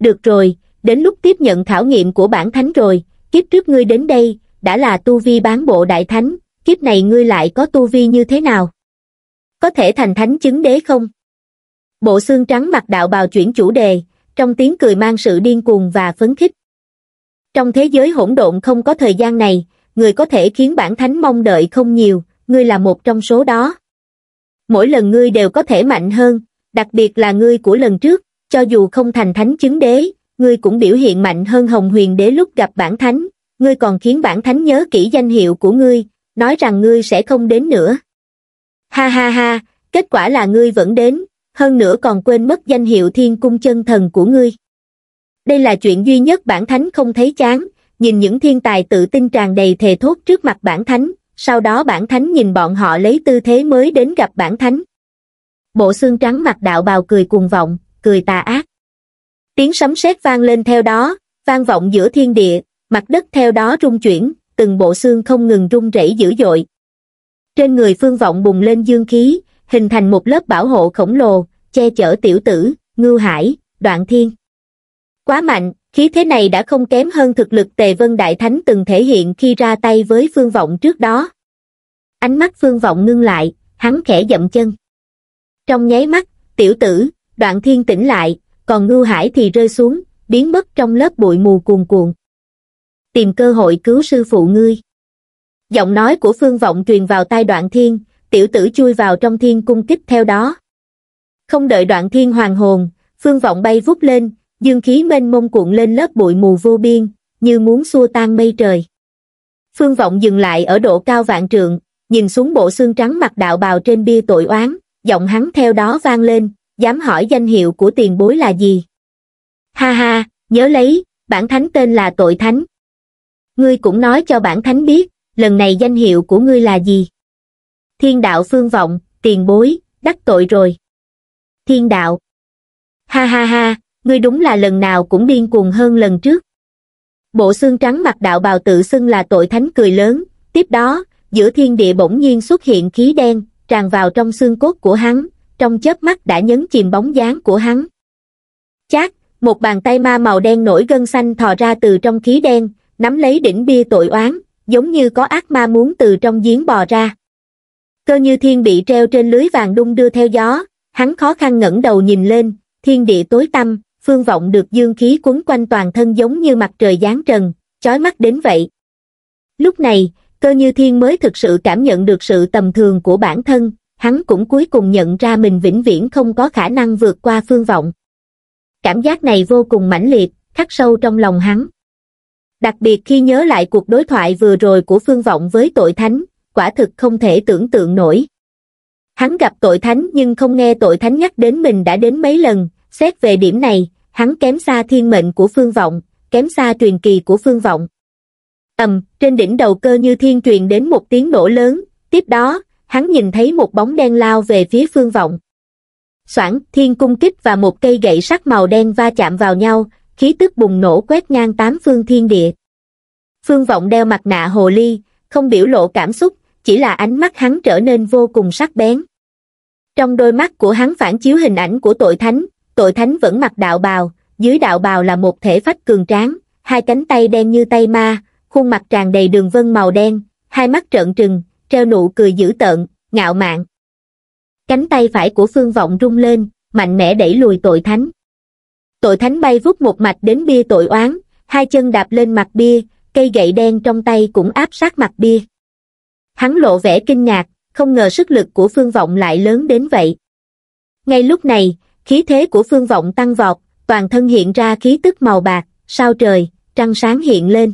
Được rồi, đến lúc tiếp nhận khảo nghiệm của bản thánh rồi, kiếp trước ngươi đến đây, đã là tu vi bán bộ đại thánh, kiếp này ngươi lại có tu vi như thế nào? Có thể thành thánh chứng đế không? Bộ xương trắng mặc đạo bào chuyển chủ đề, trong tiếng cười mang sự điên cuồng và phấn khích. Trong thế giới hỗn độn không có thời gian này, người có thể khiến bản thánh mong đợi không nhiều, ngươi là một trong số đó. Mỗi lần ngươi đều có thể mạnh hơn, đặc biệt là ngươi của lần trước, cho dù không thành thánh chứng đế, ngươi cũng biểu hiện mạnh hơn Hồng Huyền Đế lúc gặp bản thánh, ngươi còn khiến bản thánh nhớ kỹ danh hiệu của ngươi, nói rằng ngươi sẽ không đến nữa. Ha ha ha, kết quả là ngươi vẫn đến, hơn nữa còn quên mất danh hiệu thiên cung chân thần của ngươi. Đây là chuyện duy nhất bản thánh không thấy chán, nhìn những thiên tài tự tin tràn đầy thề thốt trước mặt bản thánh, sau đó bản thánh nhìn bọn họ lấy tư thế mới đến gặp bản thánh. Bộ xương trắng mặt đạo bào cười cuồng vọng, cười tà ác tiếng sấm sét vang lên theo đó vang vọng giữa thiên địa mặt đất theo đó rung chuyển từng bộ xương không ngừng rung rẩy dữ dội trên người phương vọng bùng lên dương khí hình thành một lớp bảo hộ khổng lồ che chở tiểu tử ngưu hải đoạn thiên quá mạnh khí thế này đã không kém hơn thực lực tề vân đại thánh từng thể hiện khi ra tay với phương vọng trước đó ánh mắt phương vọng ngưng lại hắn khẽ dậm chân trong nháy mắt tiểu tử đoạn thiên tỉnh lại, còn Ngư hải thì rơi xuống, biến mất trong lớp bụi mù cuồn cuộn. Tìm cơ hội cứu sư phụ ngươi. Giọng nói của phương vọng truyền vào tai đoạn thiên, tiểu tử chui vào trong thiên cung kích theo đó. Không đợi đoạn thiên hoàng hồn, phương vọng bay vút lên, dương khí mênh mông cuộn lên lớp bụi mù vô biên, như muốn xua tan mây trời. Phương vọng dừng lại ở độ cao vạn trượng, nhìn xuống bộ xương trắng mặt đạo bào trên bia tội oán, giọng hắn theo đó vang lên, dám hỏi danh hiệu của tiền bối là gì. Ha ha, nhớ lấy, bản thánh tên là tội thánh. Ngươi cũng nói cho bản thánh biết, lần này danh hiệu của ngươi là gì. Thiên đạo phương vọng, tiền bối, đắc tội rồi. Thiên đạo. Ha ha ha, ngươi đúng là lần nào cũng điên cuồng hơn lần trước. Bộ xương trắng mặt đạo bào tự xưng là tội thánh cười lớn, tiếp đó, giữa thiên địa bỗng nhiên xuất hiện khí đen, tràn vào trong xương cốt của hắn, trong chớp mắt đã nhấn chìm bóng dáng của hắn. Chát, một bàn tay ma màu đen nổi gân xanh thò ra từ trong khí đen, nắm lấy đỉnh bia tội oán, giống như có ác ma muốn từ trong giếng bò ra. Cơ như thiên bị treo trên lưới vàng đung đưa theo gió, hắn khó khăn ngẩng đầu nhìn lên, thiên địa tối tăm, phương vọng được dương khí quấn quanh toàn thân giống như mặt trời giáng trần, chói mắt đến vậy. Lúc này, cơ như thiên mới thực sự cảm nhận được sự tầm thường của bản thân, hắn cũng cuối cùng nhận ra mình vĩnh viễn không có khả năng vượt qua phương vọng. Cảm giác này vô cùng mãnh liệt, khắc sâu trong lòng hắn. Đặc biệt khi nhớ lại cuộc đối thoại vừa rồi của phương vọng với tội thánh, quả thực không thể tưởng tượng nổi. Hắn gặp tội thánh nhưng không nghe tội thánh nhắc đến mình đã đến mấy lần, xét về điểm này, hắn kém xa thiên mệnh của phương vọng, kém xa truyền kỳ của phương vọng. ầm, trên đỉnh đầu cơ như thiên truyền đến một tiếng nổ lớn, tiếp đó, hắn nhìn thấy một bóng đen lao về phía phương vọng. Soảng, thiên cung kích và một cây gậy sắt màu đen va chạm vào nhau, khí tức bùng nổ quét ngang tám phương thiên địa. Phương vọng đeo mặt nạ hồ ly, không biểu lộ cảm xúc, chỉ là ánh mắt hắn trở nên vô cùng sắc bén. Trong đôi mắt của hắn phản chiếu hình ảnh của tội thánh, tội thánh vẫn mặc đạo bào, dưới đạo bào là một thể phách cường tráng, hai cánh tay đen như tay ma, khuôn mặt tràn đầy đường vân màu đen, hai mắt trợn trừng, treo nụ cười dữ tợn, ngạo mạn. Cánh tay phải của Phương Vọng rung lên, mạnh mẽ đẩy lùi tội thánh. Tội thánh bay vút một mạch đến bia tội oán, hai chân đạp lên mặt bia, cây gậy đen trong tay cũng áp sát mặt bia. Hắn lộ vẻ kinh ngạc, không ngờ sức lực của Phương Vọng lại lớn đến vậy. Ngay lúc này, khí thế của Phương Vọng tăng vọt, toàn thân hiện ra khí tức màu bạc, sao trời, trăng sáng hiện lên.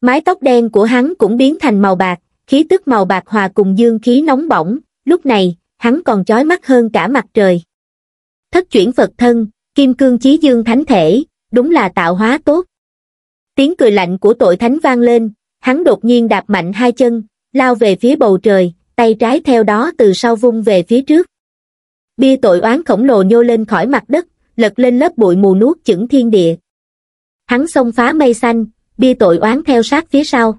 Mái tóc đen của hắn cũng biến thành màu bạc, khí tức màu bạc hòa cùng dương khí nóng bỏng lúc này hắn còn chói mắt hơn cả mặt trời thất chuyển phật thân kim cương chí dương thánh thể đúng là tạo hóa tốt tiếng cười lạnh của tội thánh vang lên hắn đột nhiên đạp mạnh hai chân lao về phía bầu trời tay trái theo đó từ sau vung về phía trước bia tội oán khổng lồ nhô lên khỏi mặt đất lật lên lớp bụi mù nuốt chửng thiên địa hắn xông phá mây xanh bia tội oán theo sát phía sau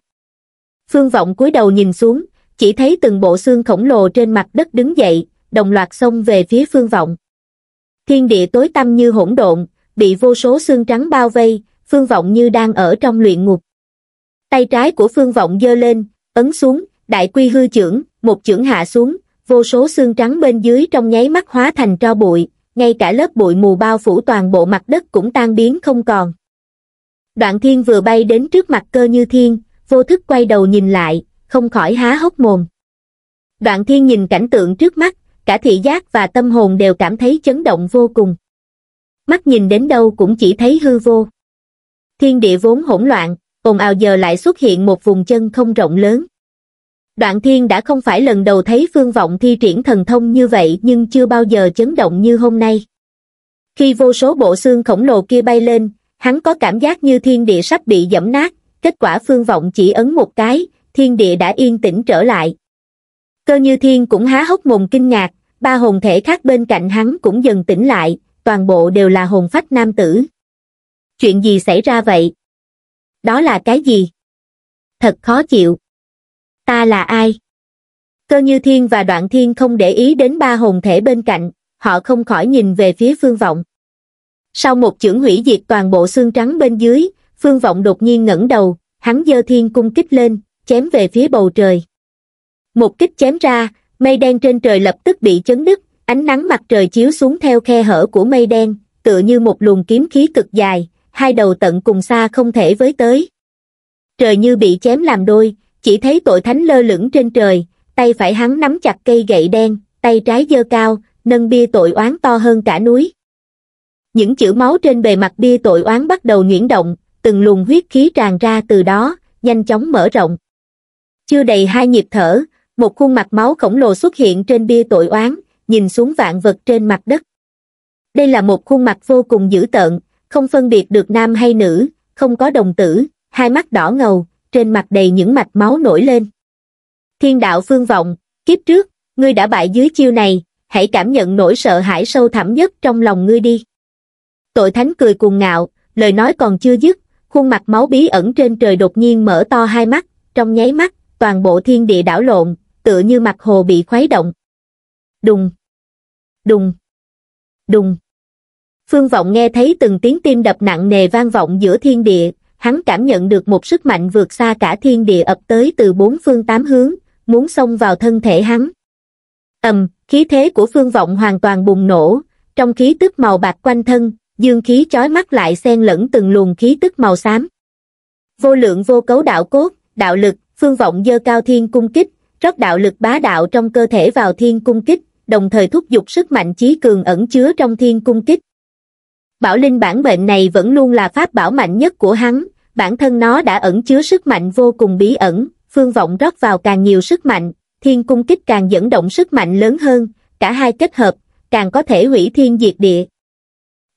Phương Vọng cúi đầu nhìn xuống, chỉ thấy từng bộ xương khổng lồ trên mặt đất đứng dậy, đồng loạt xông về phía Phương Vọng. Thiên địa tối tăm như hỗn độn, bị vô số xương trắng bao vây, Phương Vọng như đang ở trong luyện ngục. Tay trái của Phương Vọng giơ lên, ấn xuống, đại quy hư trưởng, một trưởng hạ xuống, vô số xương trắng bên dưới trong nháy mắt hóa thành tro bụi, ngay cả lớp bụi mù bao phủ toàn bộ mặt đất cũng tan biến không còn. Đoạn thiên vừa bay đến trước mặt cơ như thiên, vô thức quay đầu nhìn lại, không khỏi há hốc mồm. Đoạn thiên nhìn cảnh tượng trước mắt, cả thị giác và tâm hồn đều cảm thấy chấn động vô cùng. Mắt nhìn đến đâu cũng chỉ thấy hư vô. Thiên địa vốn hỗn loạn, ồn ào giờ lại xuất hiện một vùng chân không rộng lớn. Đoạn thiên đã không phải lần đầu thấy phương vọng thi triển thần thông như vậy nhưng chưa bao giờ chấn động như hôm nay. Khi vô số bộ xương khổng lồ kia bay lên, hắn có cảm giác như thiên địa sắp bị dẫm nát, kết quả phương vọng chỉ ấn một cái, thiên địa đã yên tĩnh trở lại. Cơ như thiên cũng há hốc mồm kinh ngạc, ba hồn thể khác bên cạnh hắn cũng dần tỉnh lại, toàn bộ đều là hồn phách nam tử. Chuyện gì xảy ra vậy? Đó là cái gì? Thật khó chịu. Ta là ai? Cơ như thiên và đoạn thiên không để ý đến ba hồn thể bên cạnh, họ không khỏi nhìn về phía phương vọng. Sau một chưởng hủy diệt toàn bộ xương trắng bên dưới, Phương Vọng đột nhiên ngẩng đầu, hắn giơ thiên cung kích lên, chém về phía bầu trời. Một kích chém ra, mây đen trên trời lập tức bị chấn đứt, ánh nắng mặt trời chiếu xuống theo khe hở của mây đen, tựa như một luồng kiếm khí cực dài, hai đầu tận cùng xa không thể với tới. Trời như bị chém làm đôi, chỉ thấy tội thánh lơ lửng trên trời, tay phải hắn nắm chặt cây gậy đen, tay trái giơ cao, nâng bia tội oán to hơn cả núi. Những chữ máu trên bề mặt bia tội oán bắt đầu nhuyễn động, từng luồng huyết khí tràn ra từ đó, nhanh chóng mở rộng. Chưa đầy hai nhịp thở, một khuôn mặt máu khổng lồ xuất hiện trên bia tội oán, nhìn xuống vạn vật trên mặt đất. Đây là một khuôn mặt vô cùng dữ tợn, không phân biệt được nam hay nữ, không có đồng tử, hai mắt đỏ ngầu, trên mặt đầy những mạch máu nổi lên. Thiên đạo phương vọng, kiếp trước, ngươi đã bại dưới chiêu này, hãy cảm nhận nỗi sợ hãi sâu thẳm nhất trong lòng ngươi đi. Tội thánh cười cuồng ngạo, lời nói còn chưa dứt, khuôn mặt máu bí ẩn trên trời đột nhiên mở to hai mắt trong nháy mắt toàn bộ thiên địa đảo lộn tựa như mặt hồ bị khuấy động đùng đùng đùng phương vọng nghe thấy từng tiếng tim đập nặng nề vang vọng giữa thiên địa hắn cảm nhận được một sức mạnh vượt xa cả thiên địa ập tới từ bốn phương tám hướng muốn xông vào thân thể hắn ầm khí thế của phương vọng hoàn toàn bùng nổ trong khí tức màu bạc quanh thân dương khí chói mắt lại xen lẫn từng luồng khí tức màu xám vô lượng vô cấu đạo cốt đạo lực phương vọng dơ cao thiên cung kích rót đạo lực bá đạo trong cơ thể vào thiên cung kích đồng thời thúc giục sức mạnh chí cường ẩn chứa trong thiên cung kích bảo linh bản mệnh này vẫn luôn là pháp bảo mạnh nhất của hắn bản thân nó đã ẩn chứa sức mạnh vô cùng bí ẩn phương vọng rót vào càng nhiều sức mạnh thiên cung kích càng dẫn động sức mạnh lớn hơn cả hai kết hợp càng có thể hủy thiên diệt địa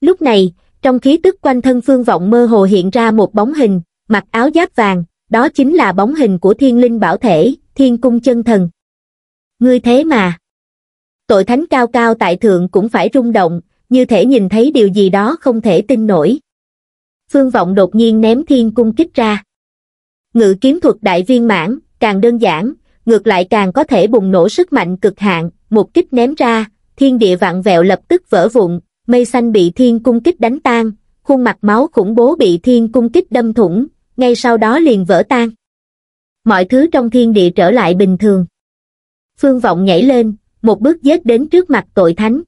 Lúc này, trong khí tức quanh thân Phương Vọng mơ hồ hiện ra một bóng hình, mặc áo giáp vàng, đó chính là bóng hình của thiên linh bảo thể, thiên cung chân thần. Ngươi thế mà. Tội thánh cao cao tại thượng cũng phải rung động, như thể nhìn thấy điều gì đó không thể tin nổi. Phương Vọng đột nhiên ném thiên cung kích ra. Ngự kiếm thuật đại viên mãn, càng đơn giản, ngược lại càng có thể bùng nổ sức mạnh cực hạn, một kích ném ra, thiên địa vạn vẹo lập tức vỡ vụn, mây xanh bị thiên cung kích đánh tan, khuôn mặt máu khủng bố bị thiên cung kích đâm thủng, ngay sau đó liền vỡ tan. Mọi thứ trong thiên địa trở lại bình thường. Phương Vọng nhảy lên, một bước giết đến trước mặt tội thánh.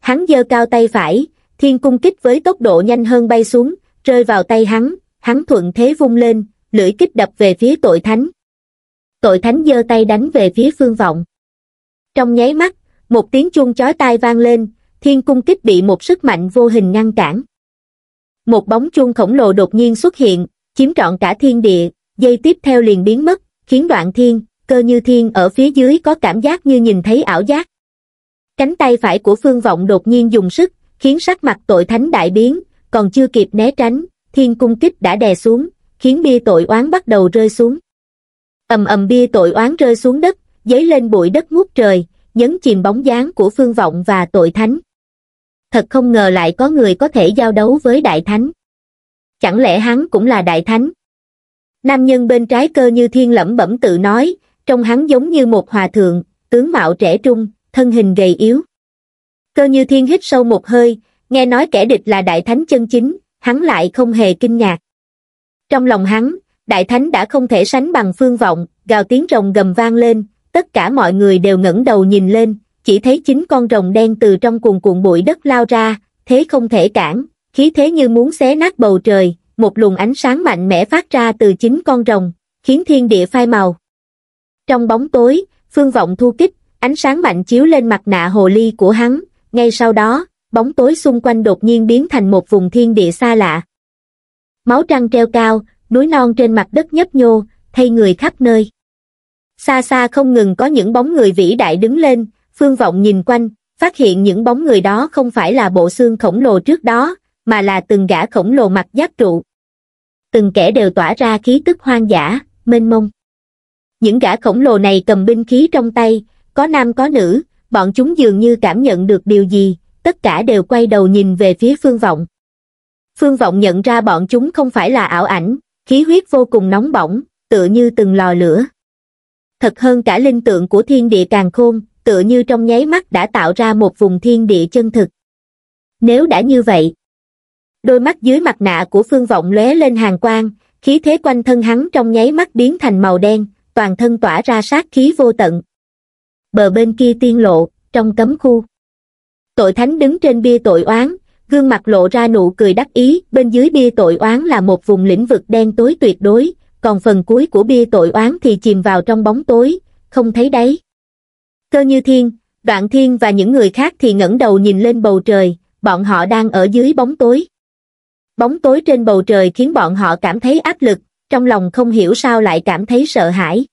Hắn giơ cao tay phải, thiên cung kích với tốc độ nhanh hơn bay xuống, rơi vào tay hắn, hắn thuận thế vung lên, lưỡi kích đập về phía tội thánh. Tội thánh giơ tay đánh về phía phương vọng. Trong nháy mắt, một tiếng chuông chói tai vang lên, thiên cung kích bị một sức mạnh vô hình ngăn cản. Một bóng chuông khổng lồ đột nhiên xuất hiện, chiếm trọn cả thiên địa, dây tiếp theo liền biến mất, khiến đoạn thiên, cơ như thiên ở phía dưới có cảm giác như nhìn thấy ảo giác. Cánh tay phải của phương vọng đột nhiên dùng sức, khiến sắc mặt tội thánh đại biến, còn chưa kịp né tránh, thiên cung kích đã đè xuống, khiến bia tội oán bắt đầu rơi xuống. ầm ầm bia tội oán rơi xuống đất, giấy lên bụi đất ngút trời, nhấn chìm bóng dáng của phương vọng và tội thánh thật không ngờ lại có người có thể giao đấu với đại thánh chẳng lẽ hắn cũng là đại thánh nam nhân bên trái cơ như thiên lẩm bẩm tự nói trông hắn giống như một hòa thượng tướng mạo trẻ trung thân hình gầy yếu cơ như thiên hít sâu một hơi nghe nói kẻ địch là đại thánh chân chính hắn lại không hề kinh ngạc trong lòng hắn đại thánh đã không thể sánh bằng phương vọng gào tiếng rồng gầm vang lên tất cả mọi người đều ngẩng đầu nhìn lên chỉ thấy chính con rồng đen từ trong cuồng cuộn bụi đất lao ra, thế không thể cản, khí thế như muốn xé nát bầu trời, một luồng ánh sáng mạnh mẽ phát ra từ chính con rồng, khiến thiên địa phai màu. Trong bóng tối, phương vọng thu kích, ánh sáng mạnh chiếu lên mặt nạ hồ ly của hắn, ngay sau đó, bóng tối xung quanh đột nhiên biến thành một vùng thiên địa xa lạ. Máu trăng treo cao, núi non trên mặt đất nhấp nhô, thay người khắp nơi. Xa xa không ngừng có những bóng người vĩ đại đứng lên, Phương Vọng nhìn quanh, phát hiện những bóng người đó không phải là bộ xương khổng lồ trước đó, mà là từng gã khổng lồ mặt giáp trụ. Từng kẻ đều tỏa ra khí tức hoang dã, mênh mông. Những gã khổng lồ này cầm binh khí trong tay, có nam có nữ, bọn chúng dường như cảm nhận được điều gì, tất cả đều quay đầu nhìn về phía phương vọng. Phương vọng nhận ra bọn chúng không phải là ảo ảnh, khí huyết vô cùng nóng bỏng, tựa như từng lò lửa. Thật hơn cả linh tượng của thiên địa càng khôn, tựa như trong nháy mắt đã tạo ra một vùng thiên địa chân thực. Nếu đã như vậy, đôi mắt dưới mặt nạ của phương vọng lóe lên hàng quang, khí thế quanh thân hắn trong nháy mắt biến thành màu đen, toàn thân tỏa ra sát khí vô tận. Bờ bên kia tiên lộ, trong cấm khu. Tội thánh đứng trên bia tội oán, gương mặt lộ ra nụ cười đắc ý, bên dưới bia tội oán là một vùng lĩnh vực đen tối tuyệt đối, còn phần cuối của bia tội oán thì chìm vào trong bóng tối, không thấy đấy Cơ Như Thiên, Đoạn Thiên và những người khác thì ngẩng đầu nhìn lên bầu trời, bọn họ đang ở dưới bóng tối. Bóng tối trên bầu trời khiến bọn họ cảm thấy áp lực, trong lòng không hiểu sao lại cảm thấy sợ hãi.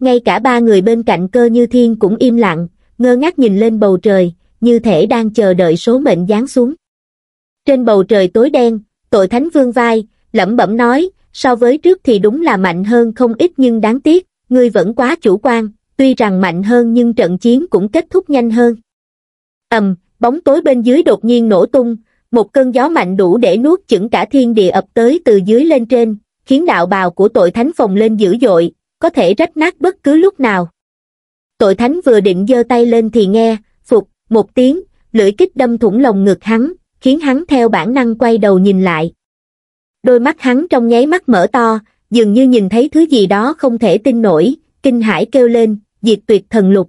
Ngay cả ba người bên cạnh cơ như thiên cũng im lặng, ngơ ngác nhìn lên bầu trời, như thể đang chờ đợi số mệnh giáng xuống. Trên bầu trời tối đen, tội thánh vương vai, lẩm bẩm nói, so với trước thì đúng là mạnh hơn không ít nhưng đáng tiếc, ngươi vẫn quá chủ quan, tuy rằng mạnh hơn nhưng trận chiến cũng kết thúc nhanh hơn. ầm, bóng tối bên dưới đột nhiên nổ tung, một cơn gió mạnh đủ để nuốt chửng cả thiên địa ập tới từ dưới lên trên, khiến đạo bào của tội thánh phồng lên dữ dội, có thể rách nát bất cứ lúc nào. Tội thánh vừa định giơ tay lên thì nghe, phục, một tiếng, lưỡi kích đâm thủng lồng ngực hắn, khiến hắn theo bản năng quay đầu nhìn lại. Đôi mắt hắn trong nháy mắt mở to, dường như nhìn thấy thứ gì đó không thể tin nổi, kinh hãi kêu lên, diệt tuyệt thần lục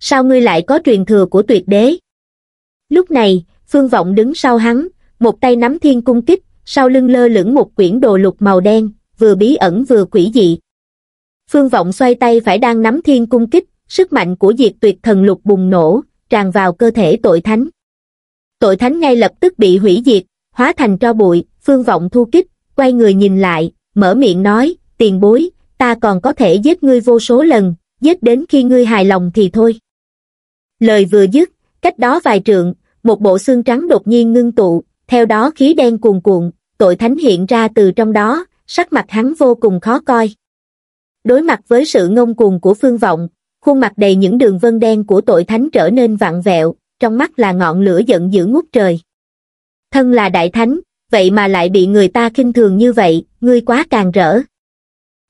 sao ngươi lại có truyền thừa của tuyệt đế lúc này phương vọng đứng sau hắn một tay nắm thiên cung kích sau lưng lơ lửng một quyển đồ lục màu đen vừa bí ẩn vừa quỷ dị phương vọng xoay tay phải đang nắm thiên cung kích sức mạnh của diệt tuyệt thần lục bùng nổ tràn vào cơ thể tội thánh tội thánh ngay lập tức bị hủy diệt hóa thành tro bụi phương vọng thu kích quay người nhìn lại mở miệng nói tiền bối ta còn có thể giết ngươi vô số lần giết đến khi ngươi hài lòng thì thôi. Lời vừa dứt, cách đó vài trượng, một bộ xương trắng đột nhiên ngưng tụ, theo đó khí đen cuồn cuộn, tội thánh hiện ra từ trong đó, sắc mặt hắn vô cùng khó coi. Đối mặt với sự ngông cuồng của phương vọng, khuôn mặt đầy những đường vân đen của tội thánh trở nên vặn vẹo, trong mắt là ngọn lửa giận dữ ngút trời. Thân là đại thánh, vậy mà lại bị người ta khinh thường như vậy, ngươi quá càng rỡ.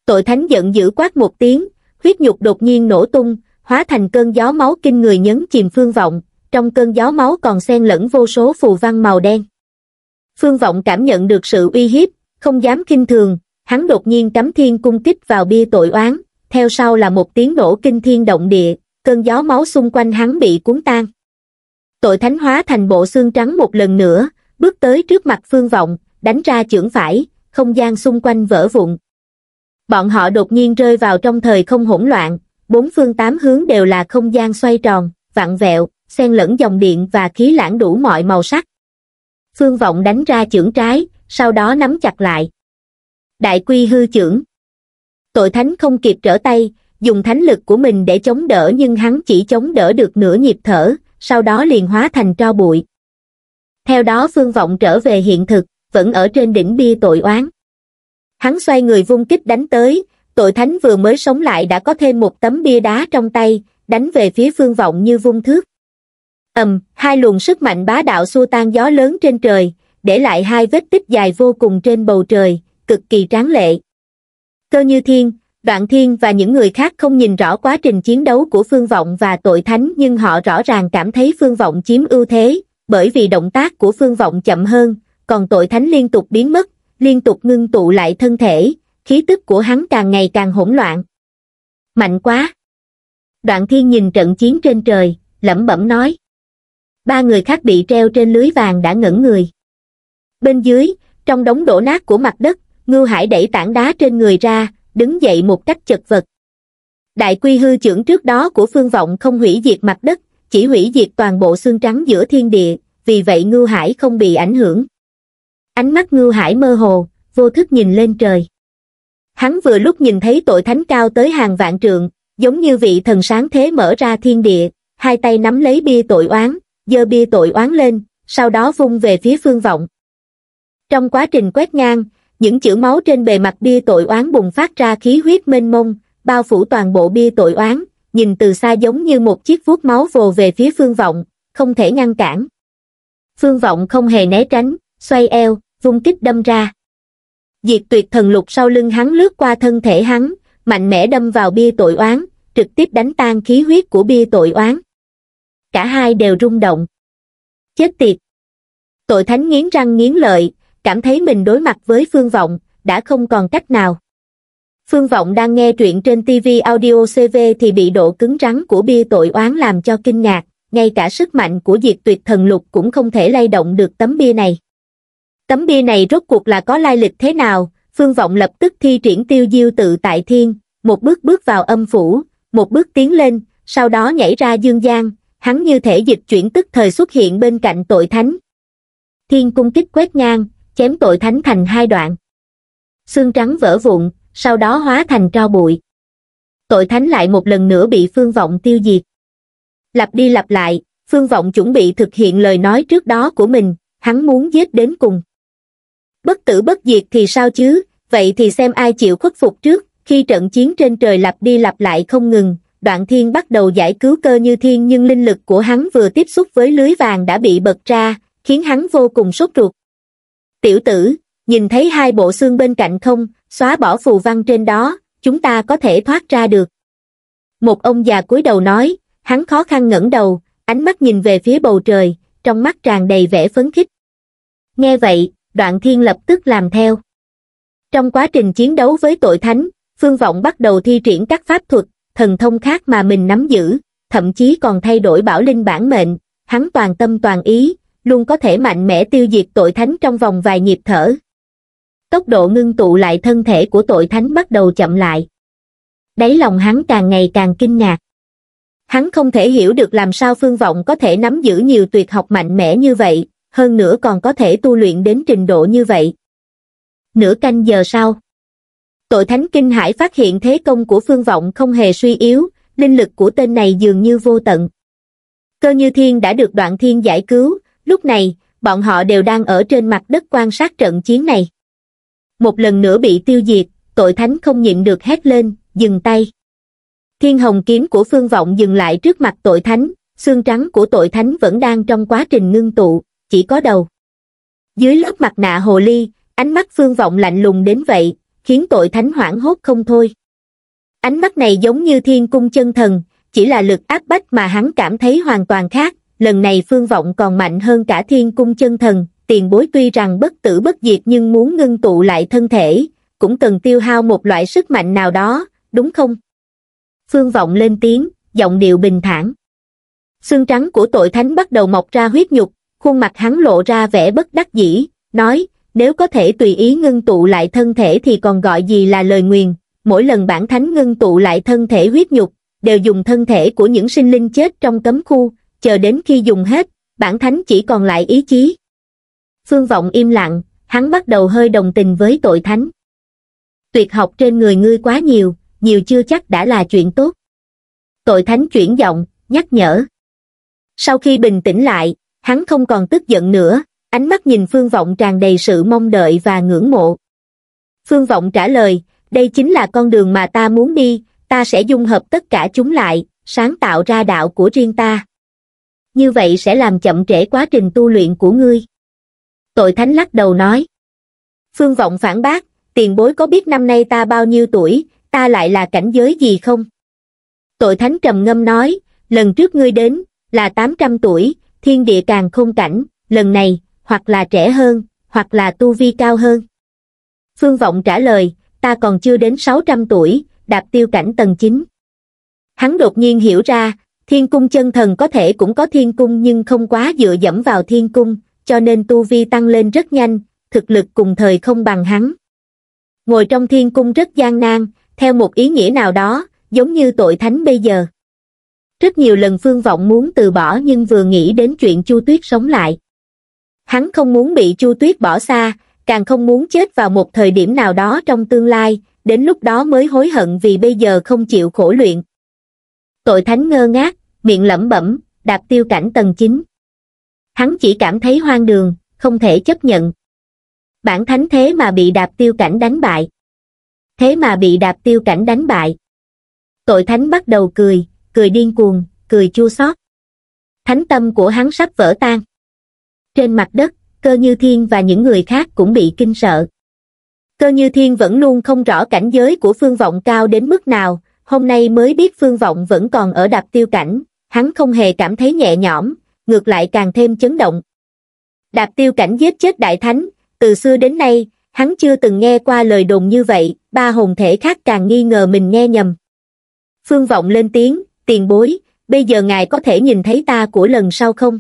Tội thánh giận dữ quát một tiếng, huyết nhục đột nhiên nổ tung, hóa thành cơn gió máu kinh người nhấn chìm phương vọng, trong cơn gió máu còn xen lẫn vô số phù văn màu đen. Phương vọng cảm nhận được sự uy hiếp, không dám kinh thường, hắn đột nhiên cắm thiên cung kích vào bia tội oán, theo sau là một tiếng nổ kinh thiên động địa, cơn gió máu xung quanh hắn bị cuốn tan. Tội thánh hóa thành bộ xương trắng một lần nữa, bước tới trước mặt phương vọng, đánh ra chưởng phải, không gian xung quanh vỡ vụn bọn họ đột nhiên rơi vào trong thời không hỗn loạn, bốn phương tám hướng đều là không gian xoay tròn, vặn vẹo, xen lẫn dòng điện và khí lãng đủ mọi màu sắc. Phương Vọng đánh ra chưởng trái, sau đó nắm chặt lại. Đại quy hư chưởng. Tội thánh không kịp trở tay, dùng thánh lực của mình để chống đỡ nhưng hắn chỉ chống đỡ được nửa nhịp thở, sau đó liền hóa thành tro bụi. Theo đó Phương Vọng trở về hiện thực, vẫn ở trên đỉnh bia tội oán hắn xoay người vung kích đánh tới tội thánh vừa mới sống lại đã có thêm một tấm bia đá trong tay đánh về phía phương vọng như vung thước ầm hai luồng sức mạnh bá đạo xua tan gió lớn trên trời để lại hai vết tích dài vô cùng trên bầu trời cực kỳ tráng lệ cơ như thiên đoạn thiên và những người khác không nhìn rõ quá trình chiến đấu của phương vọng và tội thánh nhưng họ rõ ràng cảm thấy phương vọng chiếm ưu thế bởi vì động tác của phương vọng chậm hơn còn tội thánh liên tục biến mất liên tục ngưng tụ lại thân thể, khí tức của hắn càng ngày càng hỗn loạn. Mạnh quá! Đoạn thiên nhìn trận chiến trên trời, lẩm bẩm nói. Ba người khác bị treo trên lưới vàng đã ngẩn người. Bên dưới, trong đống đổ nát của mặt đất, Ngưu Hải đẩy tảng đá trên người ra, đứng dậy một cách chật vật. Đại quy hư trưởng trước đó của phương vọng không hủy diệt mặt đất, chỉ hủy diệt toàn bộ xương trắng giữa thiên địa, vì vậy Ngưu Hải không bị ảnh hưởng ánh mắt ngưu hải mơ hồ vô thức nhìn lên trời hắn vừa lúc nhìn thấy tội thánh cao tới hàng vạn trượng giống như vị thần sáng thế mở ra thiên địa hai tay nắm lấy bia tội oán giơ bia tội oán lên sau đó vung về phía phương vọng trong quá trình quét ngang những chữ máu trên bề mặt bia tội oán bùng phát ra khí huyết mênh mông bao phủ toàn bộ bia tội oán nhìn từ xa giống như một chiếc vuốt máu vồ về phía phương vọng không thể ngăn cản phương vọng không hề né tránh xoay eo vung kích đâm ra diệt tuyệt thần lục sau lưng hắn lướt qua thân thể hắn mạnh mẽ đâm vào bia tội oán trực tiếp đánh tan khí huyết của bia tội oán cả hai đều rung động chết tiệt tội thánh nghiến răng nghiến lợi cảm thấy mình đối mặt với phương vọng đã không còn cách nào phương vọng đang nghe truyện trên tv audio cv thì bị độ cứng rắn của bia tội oán làm cho kinh ngạc ngay cả sức mạnh của diệt tuyệt thần lục cũng không thể lay động được tấm bia này tấm bia này rốt cuộc là có lai lịch thế nào phương vọng lập tức thi triển tiêu diêu tự tại thiên một bước bước vào âm phủ một bước tiến lên sau đó nhảy ra dương gian hắn như thể dịch chuyển tức thời xuất hiện bên cạnh tội thánh thiên cung kích quét ngang chém tội thánh thành hai đoạn xương trắng vỡ vụn sau đó hóa thành tro bụi tội thánh lại một lần nữa bị phương vọng tiêu diệt lặp đi lặp lại phương vọng chuẩn bị thực hiện lời nói trước đó của mình hắn muốn giết đến cùng bất tử bất diệt thì sao chứ vậy thì xem ai chịu khuất phục trước khi trận chiến trên trời lặp đi lặp lại không ngừng đoạn thiên bắt đầu giải cứu cơ như thiên nhưng linh lực của hắn vừa tiếp xúc với lưới vàng đã bị bật ra khiến hắn vô cùng sốt ruột tiểu tử nhìn thấy hai bộ xương bên cạnh không xóa bỏ phù văn trên đó chúng ta có thể thoát ra được một ông già cúi đầu nói hắn khó khăn ngẩng đầu ánh mắt nhìn về phía bầu trời trong mắt tràn đầy vẻ phấn khích nghe vậy đoạn thiên lập tức làm theo. Trong quá trình chiến đấu với tội thánh, Phương Vọng bắt đầu thi triển các pháp thuật, thần thông khác mà mình nắm giữ, thậm chí còn thay đổi bảo linh bản mệnh, hắn toàn tâm toàn ý, luôn có thể mạnh mẽ tiêu diệt tội thánh trong vòng vài nhịp thở. Tốc độ ngưng tụ lại thân thể của tội thánh bắt đầu chậm lại. Đáy lòng hắn càng ngày càng kinh ngạc. Hắn không thể hiểu được làm sao Phương Vọng có thể nắm giữ nhiều tuyệt học mạnh mẽ như vậy, hơn nữa còn có thể tu luyện đến trình độ như vậy. Nửa canh giờ sau, tội thánh kinh hải phát hiện thế công của phương vọng không hề suy yếu, linh lực của tên này dường như vô tận. Cơ như thiên đã được đoạn thiên giải cứu, lúc này, bọn họ đều đang ở trên mặt đất quan sát trận chiến này. Một lần nữa bị tiêu diệt, tội thánh không nhịn được hét lên, dừng tay. Thiên hồng kiếm của phương vọng dừng lại trước mặt tội thánh, xương trắng của tội thánh vẫn đang trong quá trình ngưng tụ chỉ có đầu. Dưới lớp mặt nạ hồ ly, ánh mắt phương vọng lạnh lùng đến vậy, khiến tội thánh hoảng hốt không thôi. Ánh mắt này giống như thiên cung chân thần, chỉ là lực áp bách mà hắn cảm thấy hoàn toàn khác, lần này phương vọng còn mạnh hơn cả thiên cung chân thần, tiền bối tuy rằng bất tử bất diệt nhưng muốn ngưng tụ lại thân thể, cũng cần tiêu hao một loại sức mạnh nào đó, đúng không? Phương vọng lên tiếng, giọng điệu bình thản. Xương trắng của tội thánh bắt đầu mọc ra huyết nhục, khuôn mặt hắn lộ ra vẻ bất đắc dĩ, nói, nếu có thể tùy ý ngưng tụ lại thân thể thì còn gọi gì là lời nguyền, mỗi lần bản thánh ngưng tụ lại thân thể huyết nhục, đều dùng thân thể của những sinh linh chết trong cấm khu, chờ đến khi dùng hết, bản thánh chỉ còn lại ý chí. Phương Vọng im lặng, hắn bắt đầu hơi đồng tình với tội thánh. Tuyệt học trên người ngươi quá nhiều, nhiều chưa chắc đã là chuyện tốt. Tội thánh chuyển giọng, nhắc nhở. Sau khi bình tĩnh lại, hắn không còn tức giận nữa, ánh mắt nhìn Phương Vọng tràn đầy sự mong đợi và ngưỡng mộ. Phương Vọng trả lời, đây chính là con đường mà ta muốn đi, ta sẽ dung hợp tất cả chúng lại, sáng tạo ra đạo của riêng ta. Như vậy sẽ làm chậm trễ quá trình tu luyện của ngươi. Tội Thánh lắc đầu nói. Phương Vọng phản bác, tiền bối có biết năm nay ta bao nhiêu tuổi, ta lại là cảnh giới gì không? Tội Thánh trầm ngâm nói, lần trước ngươi đến, là 800 tuổi, thiên địa càng không cảnh, lần này, hoặc là trẻ hơn, hoặc là tu vi cao hơn. Phương Vọng trả lời, ta còn chưa đến 600 tuổi, đạp tiêu cảnh tầng 9. Hắn đột nhiên hiểu ra, thiên cung chân thần có thể cũng có thiên cung nhưng không quá dựa dẫm vào thiên cung, cho nên tu vi tăng lên rất nhanh, thực lực cùng thời không bằng hắn. Ngồi trong thiên cung rất gian nan, theo một ý nghĩa nào đó, giống như tội thánh bây giờ. Rất nhiều lần Phương Vọng muốn từ bỏ nhưng vừa nghĩ đến chuyện Chu Tuyết sống lại. Hắn không muốn bị Chu Tuyết bỏ xa, càng không muốn chết vào một thời điểm nào đó trong tương lai, đến lúc đó mới hối hận vì bây giờ không chịu khổ luyện. Tội thánh ngơ ngác, miệng lẩm bẩm, đạp tiêu cảnh tầng 9. Hắn chỉ cảm thấy hoang đường, không thể chấp nhận. Bản thánh thế mà bị đạp tiêu cảnh đánh bại. Thế mà bị đạp tiêu cảnh đánh bại. Tội thánh bắt đầu cười, cười điên cuồng, cười chua xót. Thánh tâm của hắn sắp vỡ tan. Trên mặt đất, cơ như thiên và những người khác cũng bị kinh sợ. Cơ như thiên vẫn luôn không rõ cảnh giới của phương vọng cao đến mức nào, hôm nay mới biết phương vọng vẫn còn ở đạp tiêu cảnh, hắn không hề cảm thấy nhẹ nhõm, ngược lại càng thêm chấn động. Đạp tiêu cảnh giết chết đại thánh, từ xưa đến nay, hắn chưa từng nghe qua lời đồn như vậy, ba hồn thể khác càng nghi ngờ mình nghe nhầm. Phương vọng lên tiếng, tiền bối bây giờ ngài có thể nhìn thấy ta của lần sau không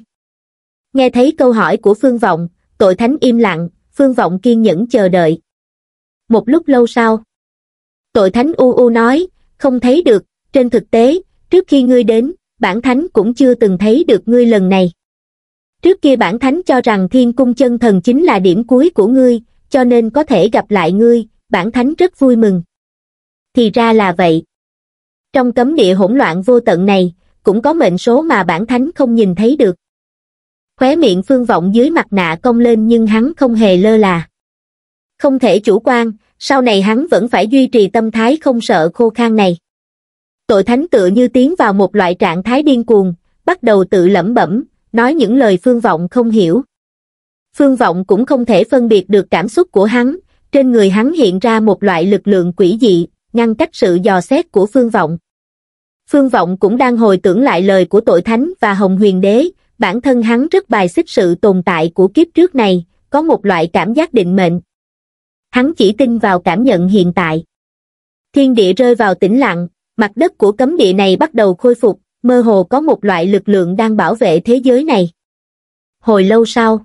nghe thấy câu hỏi của phương vọng tội thánh im lặng phương vọng kiên nhẫn chờ đợi một lúc lâu sau tội thánh u u nói không thấy được trên thực tế trước khi ngươi đến bản thánh cũng chưa từng thấy được ngươi lần này trước kia bản thánh cho rằng thiên cung chân thần chính là điểm cuối của ngươi cho nên có thể gặp lại ngươi bản thánh rất vui mừng thì ra là vậy trong cấm địa hỗn loạn vô tận này, cũng có mệnh số mà bản thánh không nhìn thấy được. Khóe miệng phương vọng dưới mặt nạ cong lên nhưng hắn không hề lơ là. Không thể chủ quan, sau này hắn vẫn phải duy trì tâm thái không sợ khô khan này. Tội thánh tựa như tiến vào một loại trạng thái điên cuồng, bắt đầu tự lẩm bẩm, nói những lời phương vọng không hiểu. Phương vọng cũng không thể phân biệt được cảm xúc của hắn, trên người hắn hiện ra một loại lực lượng quỷ dị, ngăn cách sự dò xét của phương vọng. Phương Vọng cũng đang hồi tưởng lại lời của tội thánh và Hồng Huyền Đế, bản thân hắn rất bài xích sự tồn tại của kiếp trước này, có một loại cảm giác định mệnh. Hắn chỉ tin vào cảm nhận hiện tại. Thiên địa rơi vào tĩnh lặng, mặt đất của cấm địa này bắt đầu khôi phục, mơ hồ có một loại lực lượng đang bảo vệ thế giới này. Hồi lâu sau,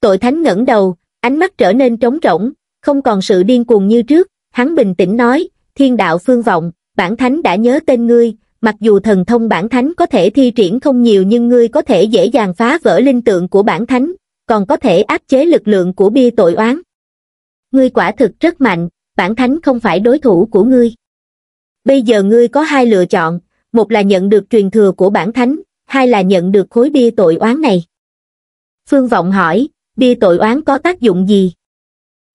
tội thánh ngẩng đầu, ánh mắt trở nên trống rỗng, không còn sự điên cuồng như trước, hắn bình tĩnh nói, thiên đạo phương vọng, bản thánh đã nhớ tên ngươi, mặc dù thần thông bản thánh có thể thi triển không nhiều nhưng ngươi có thể dễ dàng phá vỡ linh tượng của bản thánh, còn có thể áp chế lực lượng của bia tội oán. Ngươi quả thực rất mạnh, bản thánh không phải đối thủ của ngươi. Bây giờ ngươi có hai lựa chọn, một là nhận được truyền thừa của bản thánh, hai là nhận được khối bia tội oán này. Phương Vọng hỏi, bia tội oán có tác dụng gì?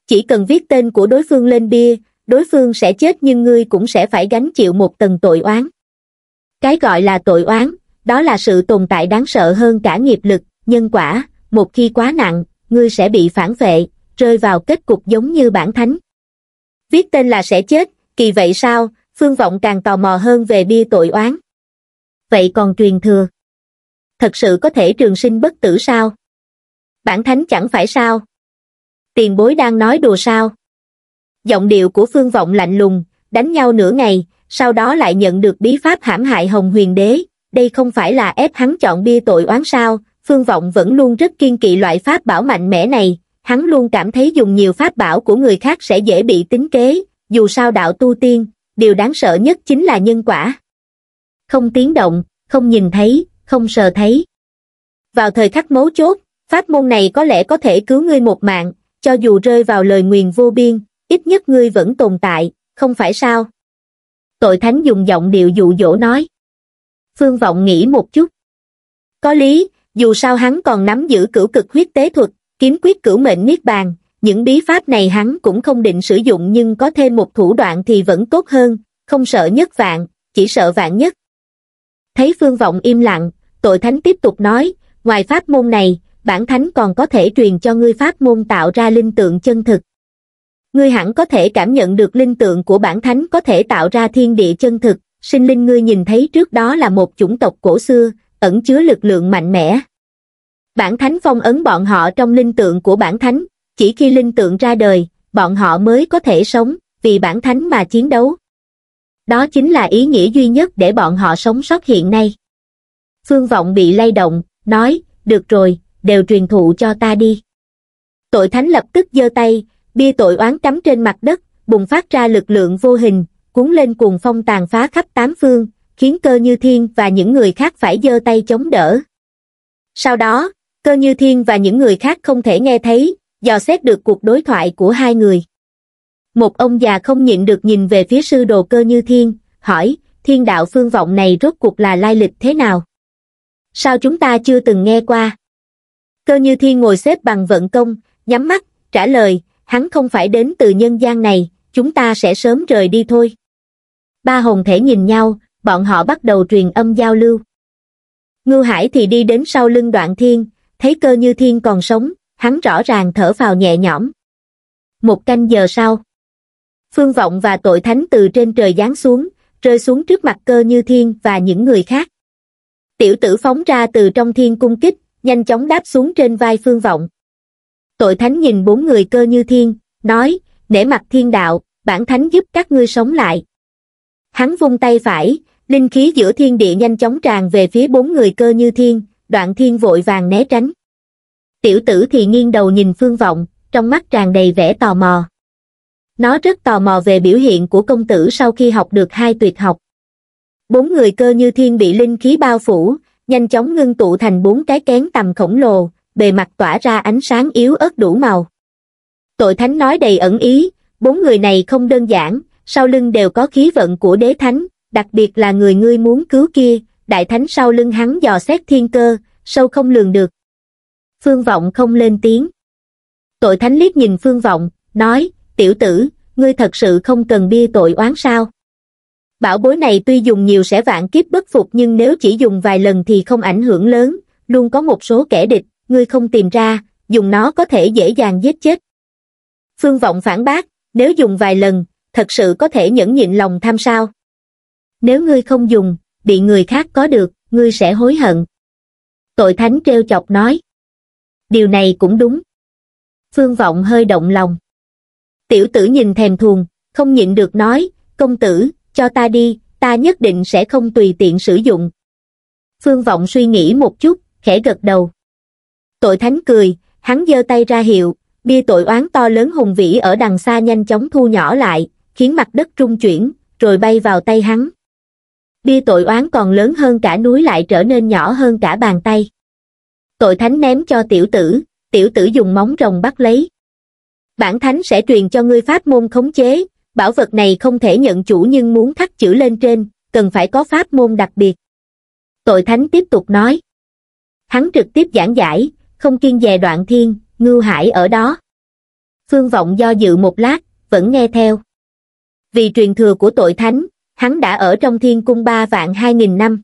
Chỉ cần viết tên của đối phương lên bia, đối phương sẽ chết nhưng ngươi cũng sẽ phải gánh chịu một tầng tội oán. Cái gọi là tội oán, đó là sự tồn tại đáng sợ hơn cả nghiệp lực, nhân quả, một khi quá nặng, ngươi sẽ bị phản vệ, rơi vào kết cục giống như bản thánh. Viết tên là sẽ chết, kỳ vậy sao, Phương Vọng càng tò mò hơn về bia tội oán. Vậy còn truyền thừa? Thật sự có thể trường sinh bất tử sao? Bản thánh chẳng phải sao? Tiền bối đang nói đùa sao? giọng điệu của phương vọng lạnh lùng, đánh nhau nửa ngày, sau đó lại nhận được bí pháp hãm hại Hồng Huyền Đế, đây không phải là ép hắn chọn bia tội oán sao, phương vọng vẫn luôn rất kiên kỵ loại pháp bảo mạnh mẽ này, hắn luôn cảm thấy dùng nhiều pháp bảo của người khác sẽ dễ bị tính kế, dù sao đạo tu tiên, điều đáng sợ nhất chính là nhân quả. Không tiếng động, không nhìn thấy, không sờ thấy. Vào thời khắc mấu chốt, pháp môn này có lẽ có thể cứu ngươi một mạng, cho dù rơi vào lời nguyền vô biên, ít nhất ngươi vẫn tồn tại, không phải sao? Tội thánh dùng giọng điệu dụ dỗ nói. Phương Vọng nghĩ một chút. Có lý, dù sao hắn còn nắm giữ cửu cực huyết tế thuật, kiếm quyết cửu mệnh niết bàn, những bí pháp này hắn cũng không định sử dụng nhưng có thêm một thủ đoạn thì vẫn tốt hơn, không sợ nhất vạn, chỉ sợ vạn nhất. Thấy Phương Vọng im lặng, tội thánh tiếp tục nói, ngoài pháp môn này, bản thánh còn có thể truyền cho ngươi pháp môn tạo ra linh tượng chân thực ngươi hẳn có thể cảm nhận được linh tượng của bản thánh có thể tạo ra thiên địa chân thực, sinh linh ngươi nhìn thấy trước đó là một chủng tộc cổ xưa, ẩn chứa lực lượng mạnh mẽ. Bản thánh phong ấn bọn họ trong linh tượng của bản thánh, chỉ khi linh tượng ra đời, bọn họ mới có thể sống, vì bản thánh mà chiến đấu. Đó chính là ý nghĩa duy nhất để bọn họ sống sót hiện nay. Phương Vọng bị lay động, nói, được rồi, đều truyền thụ cho ta đi. Tội thánh lập tức giơ tay, bia tội oán cắm trên mặt đất, bùng phát ra lực lượng vô hình, cuốn lên cuồng phong tàn phá khắp tám phương, khiến cơ như thiên và những người khác phải giơ tay chống đỡ. Sau đó, cơ như thiên và những người khác không thể nghe thấy, dò xét được cuộc đối thoại của hai người. Một ông già không nhịn được nhìn về phía sư đồ cơ như thiên, hỏi, thiên đạo phương vọng này rốt cuộc là lai lịch thế nào? Sao chúng ta chưa từng nghe qua? Cơ như thiên ngồi xếp bằng vận công, nhắm mắt, trả lời, hắn không phải đến từ nhân gian này, chúng ta sẽ sớm rời đi thôi. Ba hồn thể nhìn nhau, bọn họ bắt đầu truyền âm giao lưu. Ngưu Hải thì đi đến sau lưng đoạn thiên, thấy cơ như thiên còn sống, hắn rõ ràng thở vào nhẹ nhõm. Một canh giờ sau, phương vọng và tội thánh từ trên trời giáng xuống, rơi xuống trước mặt cơ như thiên và những người khác. Tiểu tử phóng ra từ trong thiên cung kích, nhanh chóng đáp xuống trên vai phương vọng. Tội thánh nhìn bốn người cơ như thiên, nói, nể mặt thiên đạo, bản thánh giúp các ngươi sống lại. Hắn vung tay phải, linh khí giữa thiên địa nhanh chóng tràn về phía bốn người cơ như thiên, đoạn thiên vội vàng né tránh. Tiểu tử thì nghiêng đầu nhìn phương vọng, trong mắt tràn đầy vẻ tò mò. Nó rất tò mò về biểu hiện của công tử sau khi học được hai tuyệt học. Bốn người cơ như thiên bị linh khí bao phủ, nhanh chóng ngưng tụ thành bốn cái kén tầm khổng lồ, bề mặt tỏa ra ánh sáng yếu ớt đủ màu. Tội thánh nói đầy ẩn ý, bốn người này không đơn giản, sau lưng đều có khí vận của đế thánh, đặc biệt là người ngươi muốn cứu kia, đại thánh sau lưng hắn dò xét thiên cơ, sâu không lường được. Phương Vọng không lên tiếng. Tội thánh liếc nhìn Phương Vọng, nói, tiểu tử, ngươi thật sự không cần bia tội oán sao. Bảo bối này tuy dùng nhiều sẽ vạn kiếp bất phục nhưng nếu chỉ dùng vài lần thì không ảnh hưởng lớn, luôn có một số kẻ địch, ngươi không tìm ra, dùng nó có thể dễ dàng giết chết. Phương Vọng phản bác, nếu dùng vài lần, thật sự có thể nhẫn nhịn lòng tham sao. Nếu ngươi không dùng, bị người khác có được, ngươi sẽ hối hận. Tội thánh treo chọc nói. Điều này cũng đúng. Phương Vọng hơi động lòng. Tiểu tử nhìn thèm thuồng, không nhịn được nói, công tử, cho ta đi, ta nhất định sẽ không tùy tiện sử dụng. Phương Vọng suy nghĩ một chút, khẽ gật đầu. Tội thánh cười, hắn giơ tay ra hiệu, bia tội oán to lớn hùng vĩ ở đằng xa nhanh chóng thu nhỏ lại, khiến mặt đất trung chuyển, rồi bay vào tay hắn. Bia tội oán còn lớn hơn cả núi lại trở nên nhỏ hơn cả bàn tay. Tội thánh ném cho tiểu tử, tiểu tử dùng móng rồng bắt lấy. Bản thánh sẽ truyền cho ngươi pháp môn khống chế, bảo vật này không thể nhận chủ nhưng muốn khắc chữ lên trên, cần phải có pháp môn đặc biệt. Tội thánh tiếp tục nói. Hắn trực tiếp giảng giải, không kiên dè đoạn thiên, ngưu hải ở đó. Phương Vọng do dự một lát, vẫn nghe theo. Vì truyền thừa của tội thánh, hắn đã ở trong thiên cung ba vạn hai nghìn năm.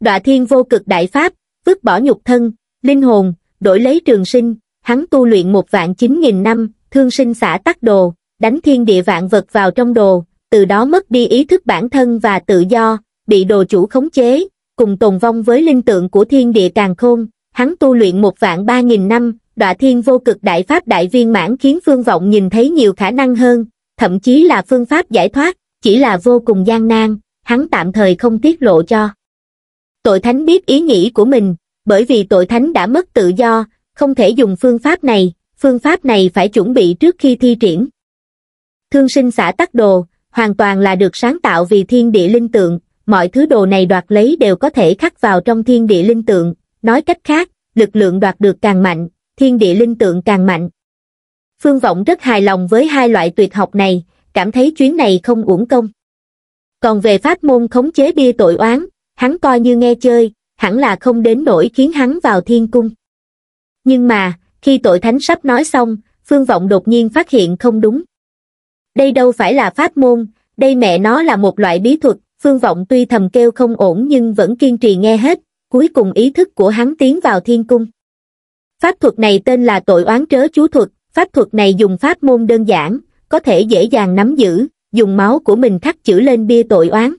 Đọa thiên vô cực đại pháp, vứt bỏ nhục thân, linh hồn, đổi lấy trường sinh, hắn tu luyện một vạn chín nghìn năm, thương sinh xả tắc đồ, đánh thiên địa vạn vật vào trong đồ, từ đó mất đi ý thức bản thân và tự do, bị đồ chủ khống chế, cùng tồn vong với linh tượng của thiên địa càng khôn, hắn tu luyện một vạn ba nghìn năm, đọa thiên vô cực đại pháp đại viên mãn khiến phương vọng nhìn thấy nhiều khả năng hơn, thậm chí là phương pháp giải thoát, chỉ là vô cùng gian nan, hắn tạm thời không tiết lộ cho. Tội thánh biết ý nghĩ của mình, bởi vì tội thánh đã mất tự do, không thể dùng phương pháp này, phương pháp này phải chuẩn bị trước khi thi triển. Thương sinh xã tắc đồ, hoàn toàn là được sáng tạo vì thiên địa linh tượng, mọi thứ đồ này đoạt lấy đều có thể khắc vào trong thiên địa linh tượng, Nói cách khác, lực lượng đoạt được càng mạnh, thiên địa linh tượng càng mạnh. Phương Vọng rất hài lòng với hai loại tuyệt học này, cảm thấy chuyến này không uổng công. Còn về pháp môn khống chế bia tội oán, hắn coi như nghe chơi, hẳn là không đến nỗi khiến hắn vào thiên cung. Nhưng mà, khi tội thánh sắp nói xong, Phương Vọng đột nhiên phát hiện không đúng. Đây đâu phải là pháp môn, đây mẹ nó là một loại bí thuật, Phương Vọng tuy thầm kêu không ổn nhưng vẫn kiên trì nghe hết, cuối cùng ý thức của hắn tiến vào thiên cung. Pháp thuật này tên là tội oán trớ chú thuật, pháp thuật này dùng pháp môn đơn giản, có thể dễ dàng nắm giữ, dùng máu của mình khắc chữ lên bia tội oán.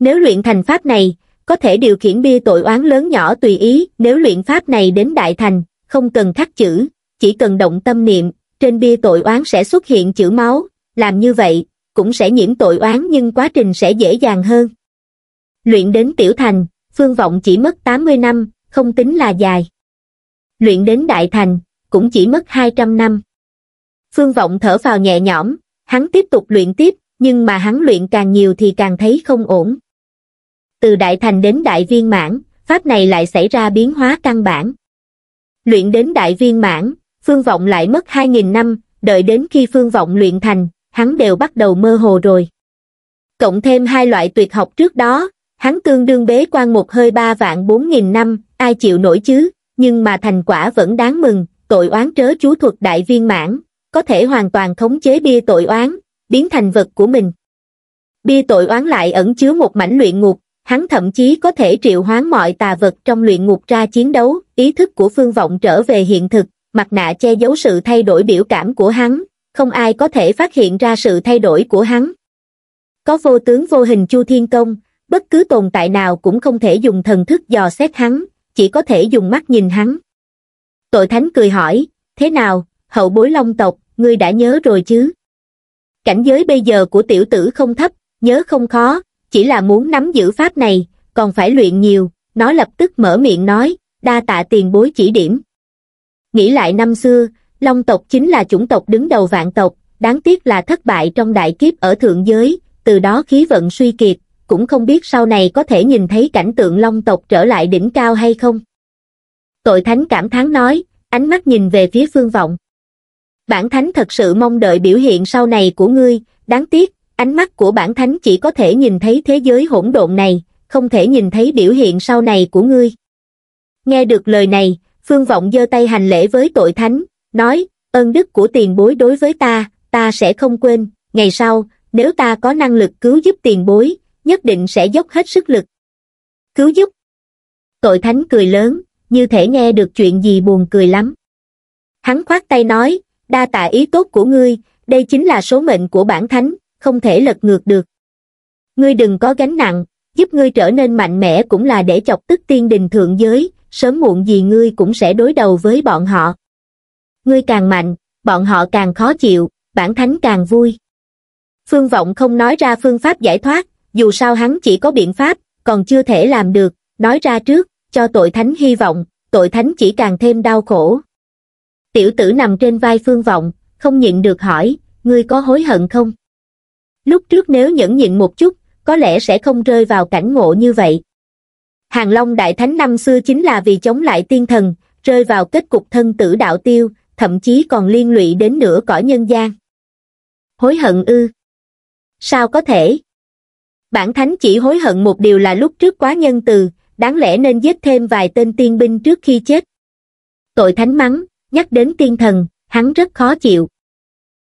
Nếu luyện thành pháp này, có thể điều khiển bia tội oán lớn nhỏ tùy ý, nếu luyện pháp này đến đại thành, không cần khắc chữ, chỉ cần động tâm niệm, trên bia tội oán sẽ xuất hiện chữ máu, làm như vậy, cũng sẽ nhiễm tội oán nhưng quá trình sẽ dễ dàng hơn. Luyện đến tiểu thành, Phương Vọng chỉ mất 80 năm, không tính là dài. Luyện đến Đại Thành, cũng chỉ mất 200 năm. Phương Vọng thở vào nhẹ nhõm, hắn tiếp tục luyện tiếp, nhưng mà hắn luyện càng nhiều thì càng thấy không ổn. Từ Đại Thành đến Đại Viên Mãn, Pháp này lại xảy ra biến hóa căn bản. Luyện đến Đại Viên Mãn, Phương Vọng lại mất 2.000 năm, đợi đến khi Phương Vọng luyện thành, hắn đều bắt đầu mơ hồ rồi. Cộng thêm hai loại tuyệt học trước đó, hắn tương đương bế quan một hơi ba vạn bốn nghìn năm, ai chịu nổi chứ, nhưng mà thành quả vẫn đáng mừng, tội oán trớ chú thuật đại viên mãn, có thể hoàn toàn thống chế bia tội oán, biến thành vật của mình. Bia tội oán lại ẩn chứa một mảnh luyện ngục, hắn thậm chí có thể triệu hoán mọi tà vật trong luyện ngục ra chiến đấu, ý thức của phương vọng trở về hiện thực, mặt nạ che giấu sự thay đổi biểu cảm của hắn, không ai có thể phát hiện ra sự thay đổi của hắn. Có vô tướng vô hình Chu Thiên Công, bất cứ tồn tại nào cũng không thể dùng thần thức dò xét hắn, chỉ có thể dùng mắt nhìn hắn. Tội thánh cười hỏi, thế nào, hậu bối long tộc, ngươi đã nhớ rồi chứ? Cảnh giới bây giờ của tiểu tử không thấp, nhớ không khó, chỉ là muốn nắm giữ pháp này, còn phải luyện nhiều, nó lập tức mở miệng nói, đa tạ tiền bối chỉ điểm. Nghĩ lại năm xưa, long tộc chính là chủng tộc đứng đầu vạn tộc, đáng tiếc là thất bại trong đại kiếp ở thượng giới, từ đó khí vận suy kiệt, cũng không biết sau này có thể nhìn thấy cảnh tượng long tộc trở lại đỉnh cao hay không. Tội thánh cảm thán nói, ánh mắt nhìn về phía phương vọng. Bản thánh thật sự mong đợi biểu hiện sau này của ngươi, đáng tiếc, ánh mắt của bản thánh chỉ có thể nhìn thấy thế giới hỗn độn này, không thể nhìn thấy biểu hiện sau này của ngươi. Nghe được lời này, phương vọng giơ tay hành lễ với tội thánh, nói, ơn đức của tiền bối đối với ta, ta sẽ không quên, ngày sau, nếu ta có năng lực cứu giúp tiền bối, nhất định sẽ dốc hết sức lực. Cứu giúp. Tội thánh cười lớn, như thể nghe được chuyện gì buồn cười lắm. Hắn khoát tay nói, đa tạ ý tốt của ngươi, đây chính là số mệnh của bản thánh, không thể lật ngược được. Ngươi đừng có gánh nặng, giúp ngươi trở nên mạnh mẽ cũng là để chọc tức tiên đình thượng giới, sớm muộn gì ngươi cũng sẽ đối đầu với bọn họ. Ngươi càng mạnh, bọn họ càng khó chịu, bản thánh càng vui. Phương Vọng không nói ra phương pháp giải thoát, dù sao hắn chỉ có biện pháp, còn chưa thể làm được, nói ra trước, cho tội thánh hy vọng, tội thánh chỉ càng thêm đau khổ. Tiểu tử nằm trên vai phương vọng, không nhịn được hỏi, ngươi có hối hận không? Lúc trước nếu nhẫn nhịn một chút, có lẽ sẽ không rơi vào cảnh ngộ như vậy. Hàng Long Đại Thánh năm xưa chính là vì chống lại tiên thần, rơi vào kết cục thân tử đạo tiêu, thậm chí còn liên lụy đến nửa cõi nhân gian. Hối hận ư? Sao có thể? bản thánh chỉ hối hận một điều là lúc trước quá nhân từ, đáng lẽ nên giết thêm vài tên tiên binh trước khi chết. Tội thánh mắng, nhắc đến tiên thần, hắn rất khó chịu.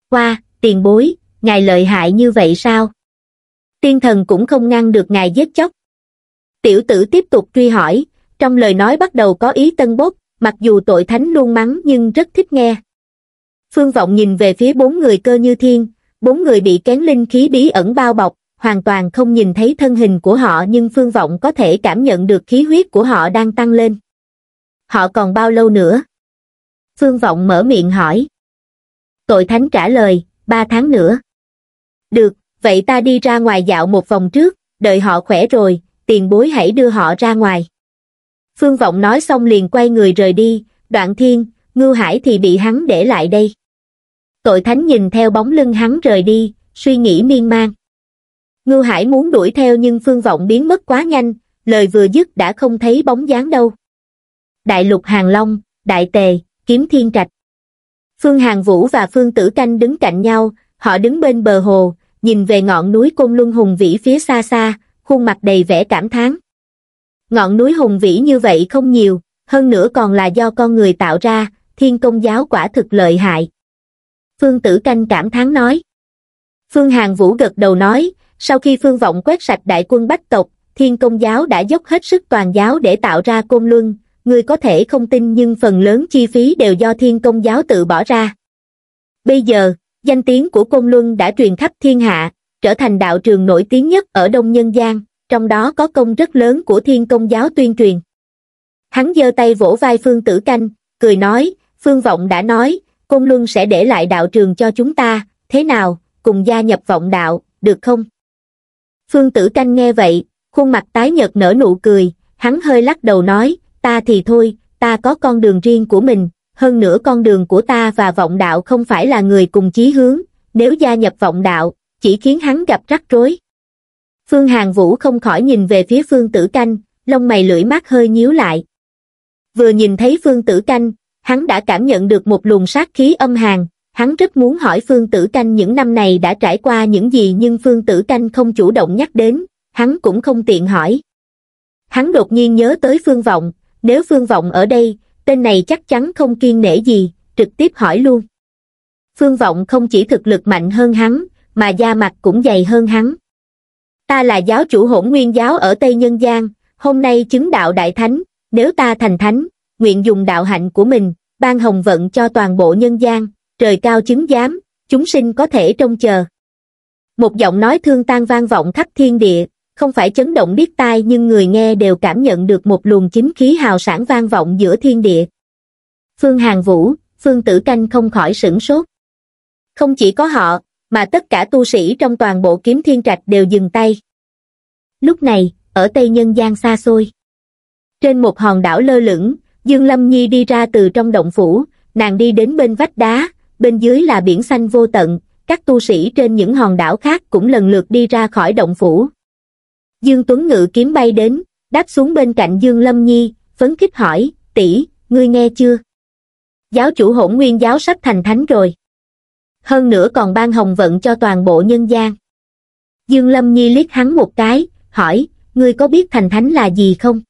Qua, tiền bối, ngài lợi hại như vậy sao? Tiên thần cũng không ngăn được ngài giết chóc. Tiểu tử tiếp tục truy hỏi, trong lời nói bắt đầu có ý tân bốc, mặc dù tội thánh luôn mắng nhưng rất thích nghe. Phương Vọng nhìn về phía bốn người cơ như thiên, bốn người bị kén linh khí bí ẩn bao bọc, hoàn toàn không nhìn thấy thân hình của họ nhưng phương vọng có thể cảm nhận được khí huyết của họ đang tăng lên. Họ còn bao lâu nữa? Phương vọng mở miệng hỏi. Tội thánh trả lời, ba tháng nữa. Được, vậy ta đi ra ngoài dạo một vòng trước, đợi họ khỏe rồi, tiền bối hãy đưa họ ra ngoài. Phương Vọng nói xong liền quay người rời đi, đoạn thiên, ngưu hải thì bị hắn để lại đây. Tội thánh nhìn theo bóng lưng hắn rời đi, suy nghĩ miên man. Ngưu Hải muốn đuổi theo nhưng Phương Vọng biến mất quá nhanh, lời vừa dứt đã không thấy bóng dáng đâu. Đại lục Hàng Long, Đại Tề, Kiếm Thiên Trạch. Phương Hàng Vũ và Phương Tử Canh đứng cạnh nhau, họ đứng bên bờ hồ, nhìn về ngọn núi Côn Luân hùng vĩ phía xa xa, khuôn mặt đầy vẻ cảm thán. Ngọn núi hùng vĩ như vậy không nhiều, hơn nữa còn là do con người tạo ra, thiên công giáo quả thực lợi hại. Phương Tử Canh cảm thán nói. Phương Hàng Vũ gật đầu nói, sau khi phương vọng quét sạch đại quân bách tộc thiên công giáo đã dốc hết sức toàn giáo để tạo ra côn luân người có thể không tin nhưng phần lớn chi phí đều do thiên công giáo tự bỏ ra bây giờ danh tiếng của côn luân đã truyền khắp thiên hạ trở thành đạo trường nổi tiếng nhất ở đông nhân gian trong đó có công rất lớn của thiên công giáo tuyên truyền hắn giơ tay vỗ vai phương tử canh cười nói phương vọng đã nói côn luân sẽ để lại đạo trường cho chúng ta thế nào cùng gia nhập vọng đạo được không Phương Tử Canh nghe vậy, khuôn mặt tái nhợt nở nụ cười, hắn hơi lắc đầu nói, ta thì thôi, ta có con đường riêng của mình, hơn nữa con đường của ta và vọng đạo không phải là người cùng chí hướng, nếu gia nhập vọng đạo, chỉ khiến hắn gặp rắc rối. Phương Hàng Vũ không khỏi nhìn về phía Phương Tử Canh, lông mày lưỡi mắt hơi nhíu lại. Vừa nhìn thấy Phương Tử Canh, hắn đã cảm nhận được một luồng sát khí âm hàn, hắn rất muốn hỏi Phương Tử Canh những năm này đã trải qua những gì nhưng Phương Tử Canh không chủ động nhắc đến, hắn cũng không tiện hỏi. Hắn đột nhiên nhớ tới Phương Vọng, nếu Phương Vọng ở đây, tên này chắc chắn không kiên nể gì, trực tiếp hỏi luôn. Phương Vọng không chỉ thực lực mạnh hơn hắn, mà da mặt cũng dày hơn hắn. Ta là giáo chủ hỗn nguyên giáo ở Tây Nhân Giang, hôm nay chứng đạo đại thánh, nếu ta thành thánh, nguyện dùng đạo hạnh của mình, ban hồng vận cho toàn bộ nhân gian, trời cao chứng giám, chúng sinh có thể trông chờ. Một giọng nói thương tan vang vọng khắp thiên địa, không phải chấn động biết tai nhưng người nghe đều cảm nhận được một luồng chính khí hào sản vang vọng giữa thiên địa. Phương Hàng Vũ, Phương Tử Canh không khỏi sửng sốt. Không chỉ có họ, mà tất cả tu sĩ trong toàn bộ kiếm thiên trạch đều dừng tay. Lúc này, ở Tây Nhân gian xa xôi. Trên một hòn đảo lơ lửng, Dương Lâm Nhi đi ra từ trong động phủ, nàng đi đến bên vách đá, bên dưới là biển xanh vô tận, các tu sĩ trên những hòn đảo khác cũng lần lượt đi ra khỏi động phủ. Dương Tuấn Ngự kiếm bay đến, đáp xuống bên cạnh Dương Lâm Nhi, phấn khích hỏi, tỷ, ngươi nghe chưa? Giáo chủ hỗn nguyên giáo sắp thành thánh rồi. Hơn nữa còn ban hồng vận cho toàn bộ nhân gian. Dương Lâm Nhi liếc hắn một cái, hỏi, ngươi có biết thành thánh là gì không?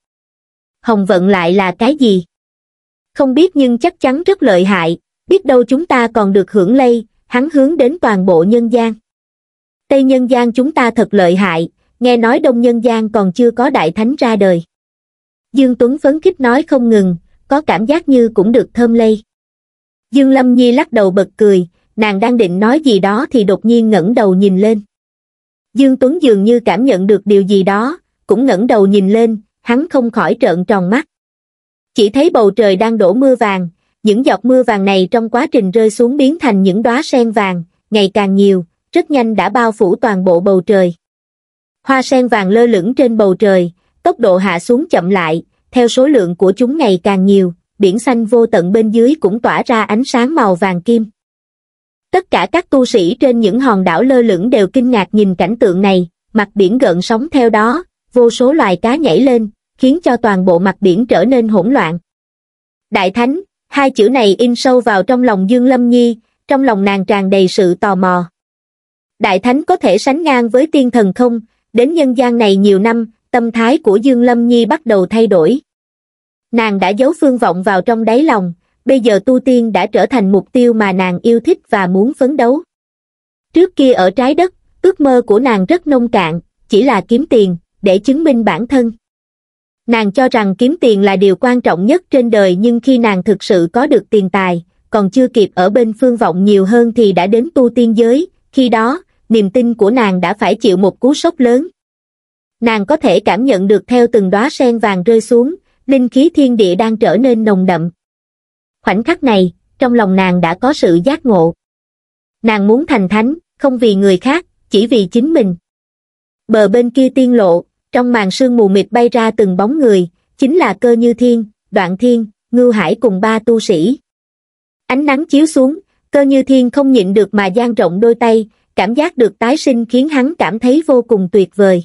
Hồng vận lại là cái gì? Không biết nhưng chắc chắn rất lợi hại, biết đâu chúng ta còn được hưởng lây hắn hướng đến toàn bộ nhân gian tây nhân gian chúng ta thật lợi hại nghe nói đông nhân gian còn chưa có đại thánh ra đời dương tuấn phấn khích nói không ngừng có cảm giác như cũng được thơm lây dương lâm nhi lắc đầu bật cười nàng đang định nói gì đó thì đột nhiên ngẩng đầu nhìn lên dương tuấn dường như cảm nhận được điều gì đó cũng ngẩng đầu nhìn lên hắn không khỏi trợn tròn mắt chỉ thấy bầu trời đang đổ mưa vàng những giọt mưa vàng này trong quá trình rơi xuống biến thành những đóa sen vàng, ngày càng nhiều, rất nhanh đã bao phủ toàn bộ bầu trời. Hoa sen vàng lơ lửng trên bầu trời, tốc độ hạ xuống chậm lại, theo số lượng của chúng ngày càng nhiều, biển xanh vô tận bên dưới cũng tỏa ra ánh sáng màu vàng kim. Tất cả các tu sĩ trên những hòn đảo lơ lửng đều kinh ngạc nhìn cảnh tượng này, mặt biển gợn sóng theo đó, vô số loài cá nhảy lên, khiến cho toàn bộ mặt biển trở nên hỗn loạn. Đại Thánh, hai chữ này in sâu vào trong lòng dương lâm nhi trong lòng nàng tràn đầy sự tò mò đại thánh có thể sánh ngang với tiên thần không đến nhân gian này nhiều năm tâm thái của dương lâm nhi bắt đầu thay đổi nàng đã giấu phương vọng vào trong đáy lòng bây giờ tu tiên đã trở thành mục tiêu mà nàng yêu thích và muốn phấn đấu trước kia ở trái đất ước mơ của nàng rất nông cạn chỉ là kiếm tiền để chứng minh bản thân nàng cho rằng kiếm tiền là điều quan trọng nhất trên đời nhưng khi nàng thực sự có được tiền tài còn chưa kịp ở bên phương vọng nhiều hơn thì đã đến tu tiên giới khi đó niềm tin của nàng đã phải chịu một cú sốc lớn nàng có thể cảm nhận được theo từng đóa sen vàng rơi xuống linh khí thiên địa đang trở nên nồng đậm khoảnh khắc này trong lòng nàng đã có sự giác ngộ nàng muốn thành thánh không vì người khác chỉ vì chính mình bờ bên kia tiên lộ trong màn sương mù mịt bay ra từng bóng người chính là cơ như thiên đoạn thiên ngưu hải cùng ba tu sĩ ánh nắng chiếu xuống cơ như thiên không nhịn được mà dang rộng đôi tay cảm giác được tái sinh khiến hắn cảm thấy vô cùng tuyệt vời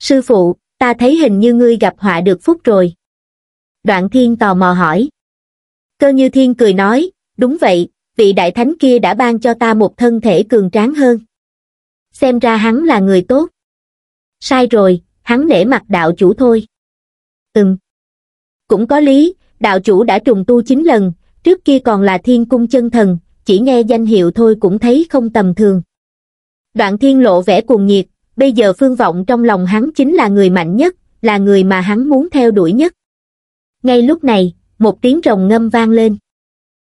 sư phụ ta thấy hình như ngươi gặp họa được phúc rồi đoạn thiên tò mò hỏi cơ như thiên cười nói đúng vậy vị đại thánh kia đã ban cho ta một thân thể cường tráng hơn xem ra hắn là người tốt sai rồi, hắn nể mặt đạo chủ thôi. Ừm. Cũng có lý, đạo chủ đã trùng tu 9 lần, trước kia còn là thiên cung chân thần, chỉ nghe danh hiệu thôi cũng thấy không tầm thường. Đoạn thiên lộ vẻ cuồng nhiệt, bây giờ phương vọng trong lòng hắn chính là người mạnh nhất, là người mà hắn muốn theo đuổi nhất. Ngay lúc này, một tiếng rồng ngâm vang lên.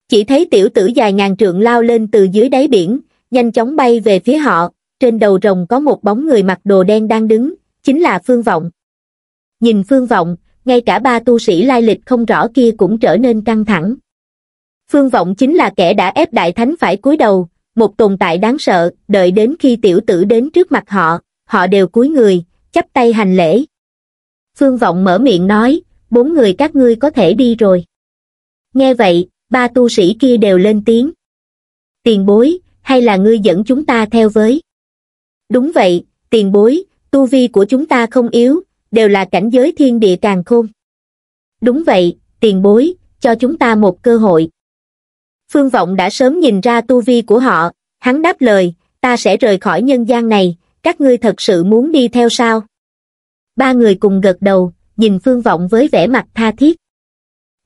Chỉ thấy tiểu tử dài ngàn trượng lao lên từ dưới đáy biển, nhanh chóng bay về phía họ, trên đầu rồng có một bóng người mặc đồ đen đang đứng, chính là Phương Vọng. Nhìn Phương Vọng, ngay cả ba tu sĩ lai lịch không rõ kia cũng trở nên căng thẳng. Phương Vọng chính là kẻ đã ép Đại Thánh phải cúi đầu, một tồn tại đáng sợ, đợi đến khi tiểu tử đến trước mặt họ, họ đều cúi người, chắp tay hành lễ. Phương Vọng mở miệng nói, bốn người các ngươi có thể đi rồi. Nghe vậy, ba tu sĩ kia đều lên tiếng. Tiền bối, hay là ngươi dẫn chúng ta theo với? đúng vậy tiền bối tu vi của chúng ta không yếu đều là cảnh giới thiên địa càng khôn đúng vậy tiền bối cho chúng ta một cơ hội phương vọng đã sớm nhìn ra tu vi của họ hắn đáp lời ta sẽ rời khỏi nhân gian này các ngươi thật sự muốn đi theo sao ba người cùng gật đầu nhìn phương vọng với vẻ mặt tha thiết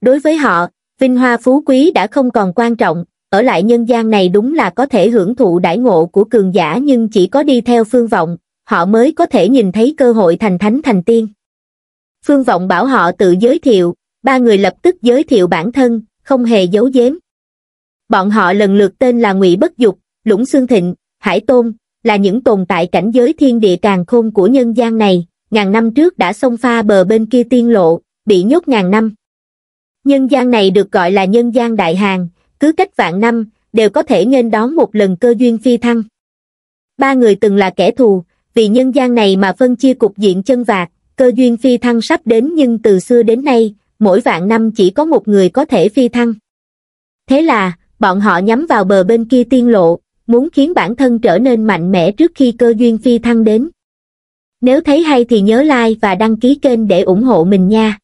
đối với họ vinh hoa phú quý đã không còn quan trọng ở lại nhân gian này đúng là có thể hưởng thụ đại ngộ của cường giả nhưng chỉ có đi theo phương vọng, họ mới có thể nhìn thấy cơ hội thành thánh thành tiên. Phương vọng bảo họ tự giới thiệu, ba người lập tức giới thiệu bản thân, không hề giấu giếm. Bọn họ lần lượt tên là Ngụy Bất Dục, Lũng Xương Thịnh, Hải Tôn, là những tồn tại cảnh giới thiên địa càng khôn của nhân gian này, ngàn năm trước đã xông pha bờ bên kia tiên lộ, bị nhốt ngàn năm. Nhân gian này được gọi là nhân gian đại hàng, cứ cách vạn năm, đều có thể nghênh đón một lần cơ duyên phi thăng. Ba người từng là kẻ thù, vì nhân gian này mà phân chia cục diện chân vạt cơ duyên phi thăng sắp đến nhưng từ xưa đến nay, mỗi vạn năm chỉ có một người có thể phi thăng. Thế là, bọn họ nhắm vào bờ bên kia tiên lộ, muốn khiến bản thân trở nên mạnh mẽ trước khi cơ duyên phi thăng đến. Nếu thấy hay thì nhớ like và đăng ký kênh để ủng hộ mình nha.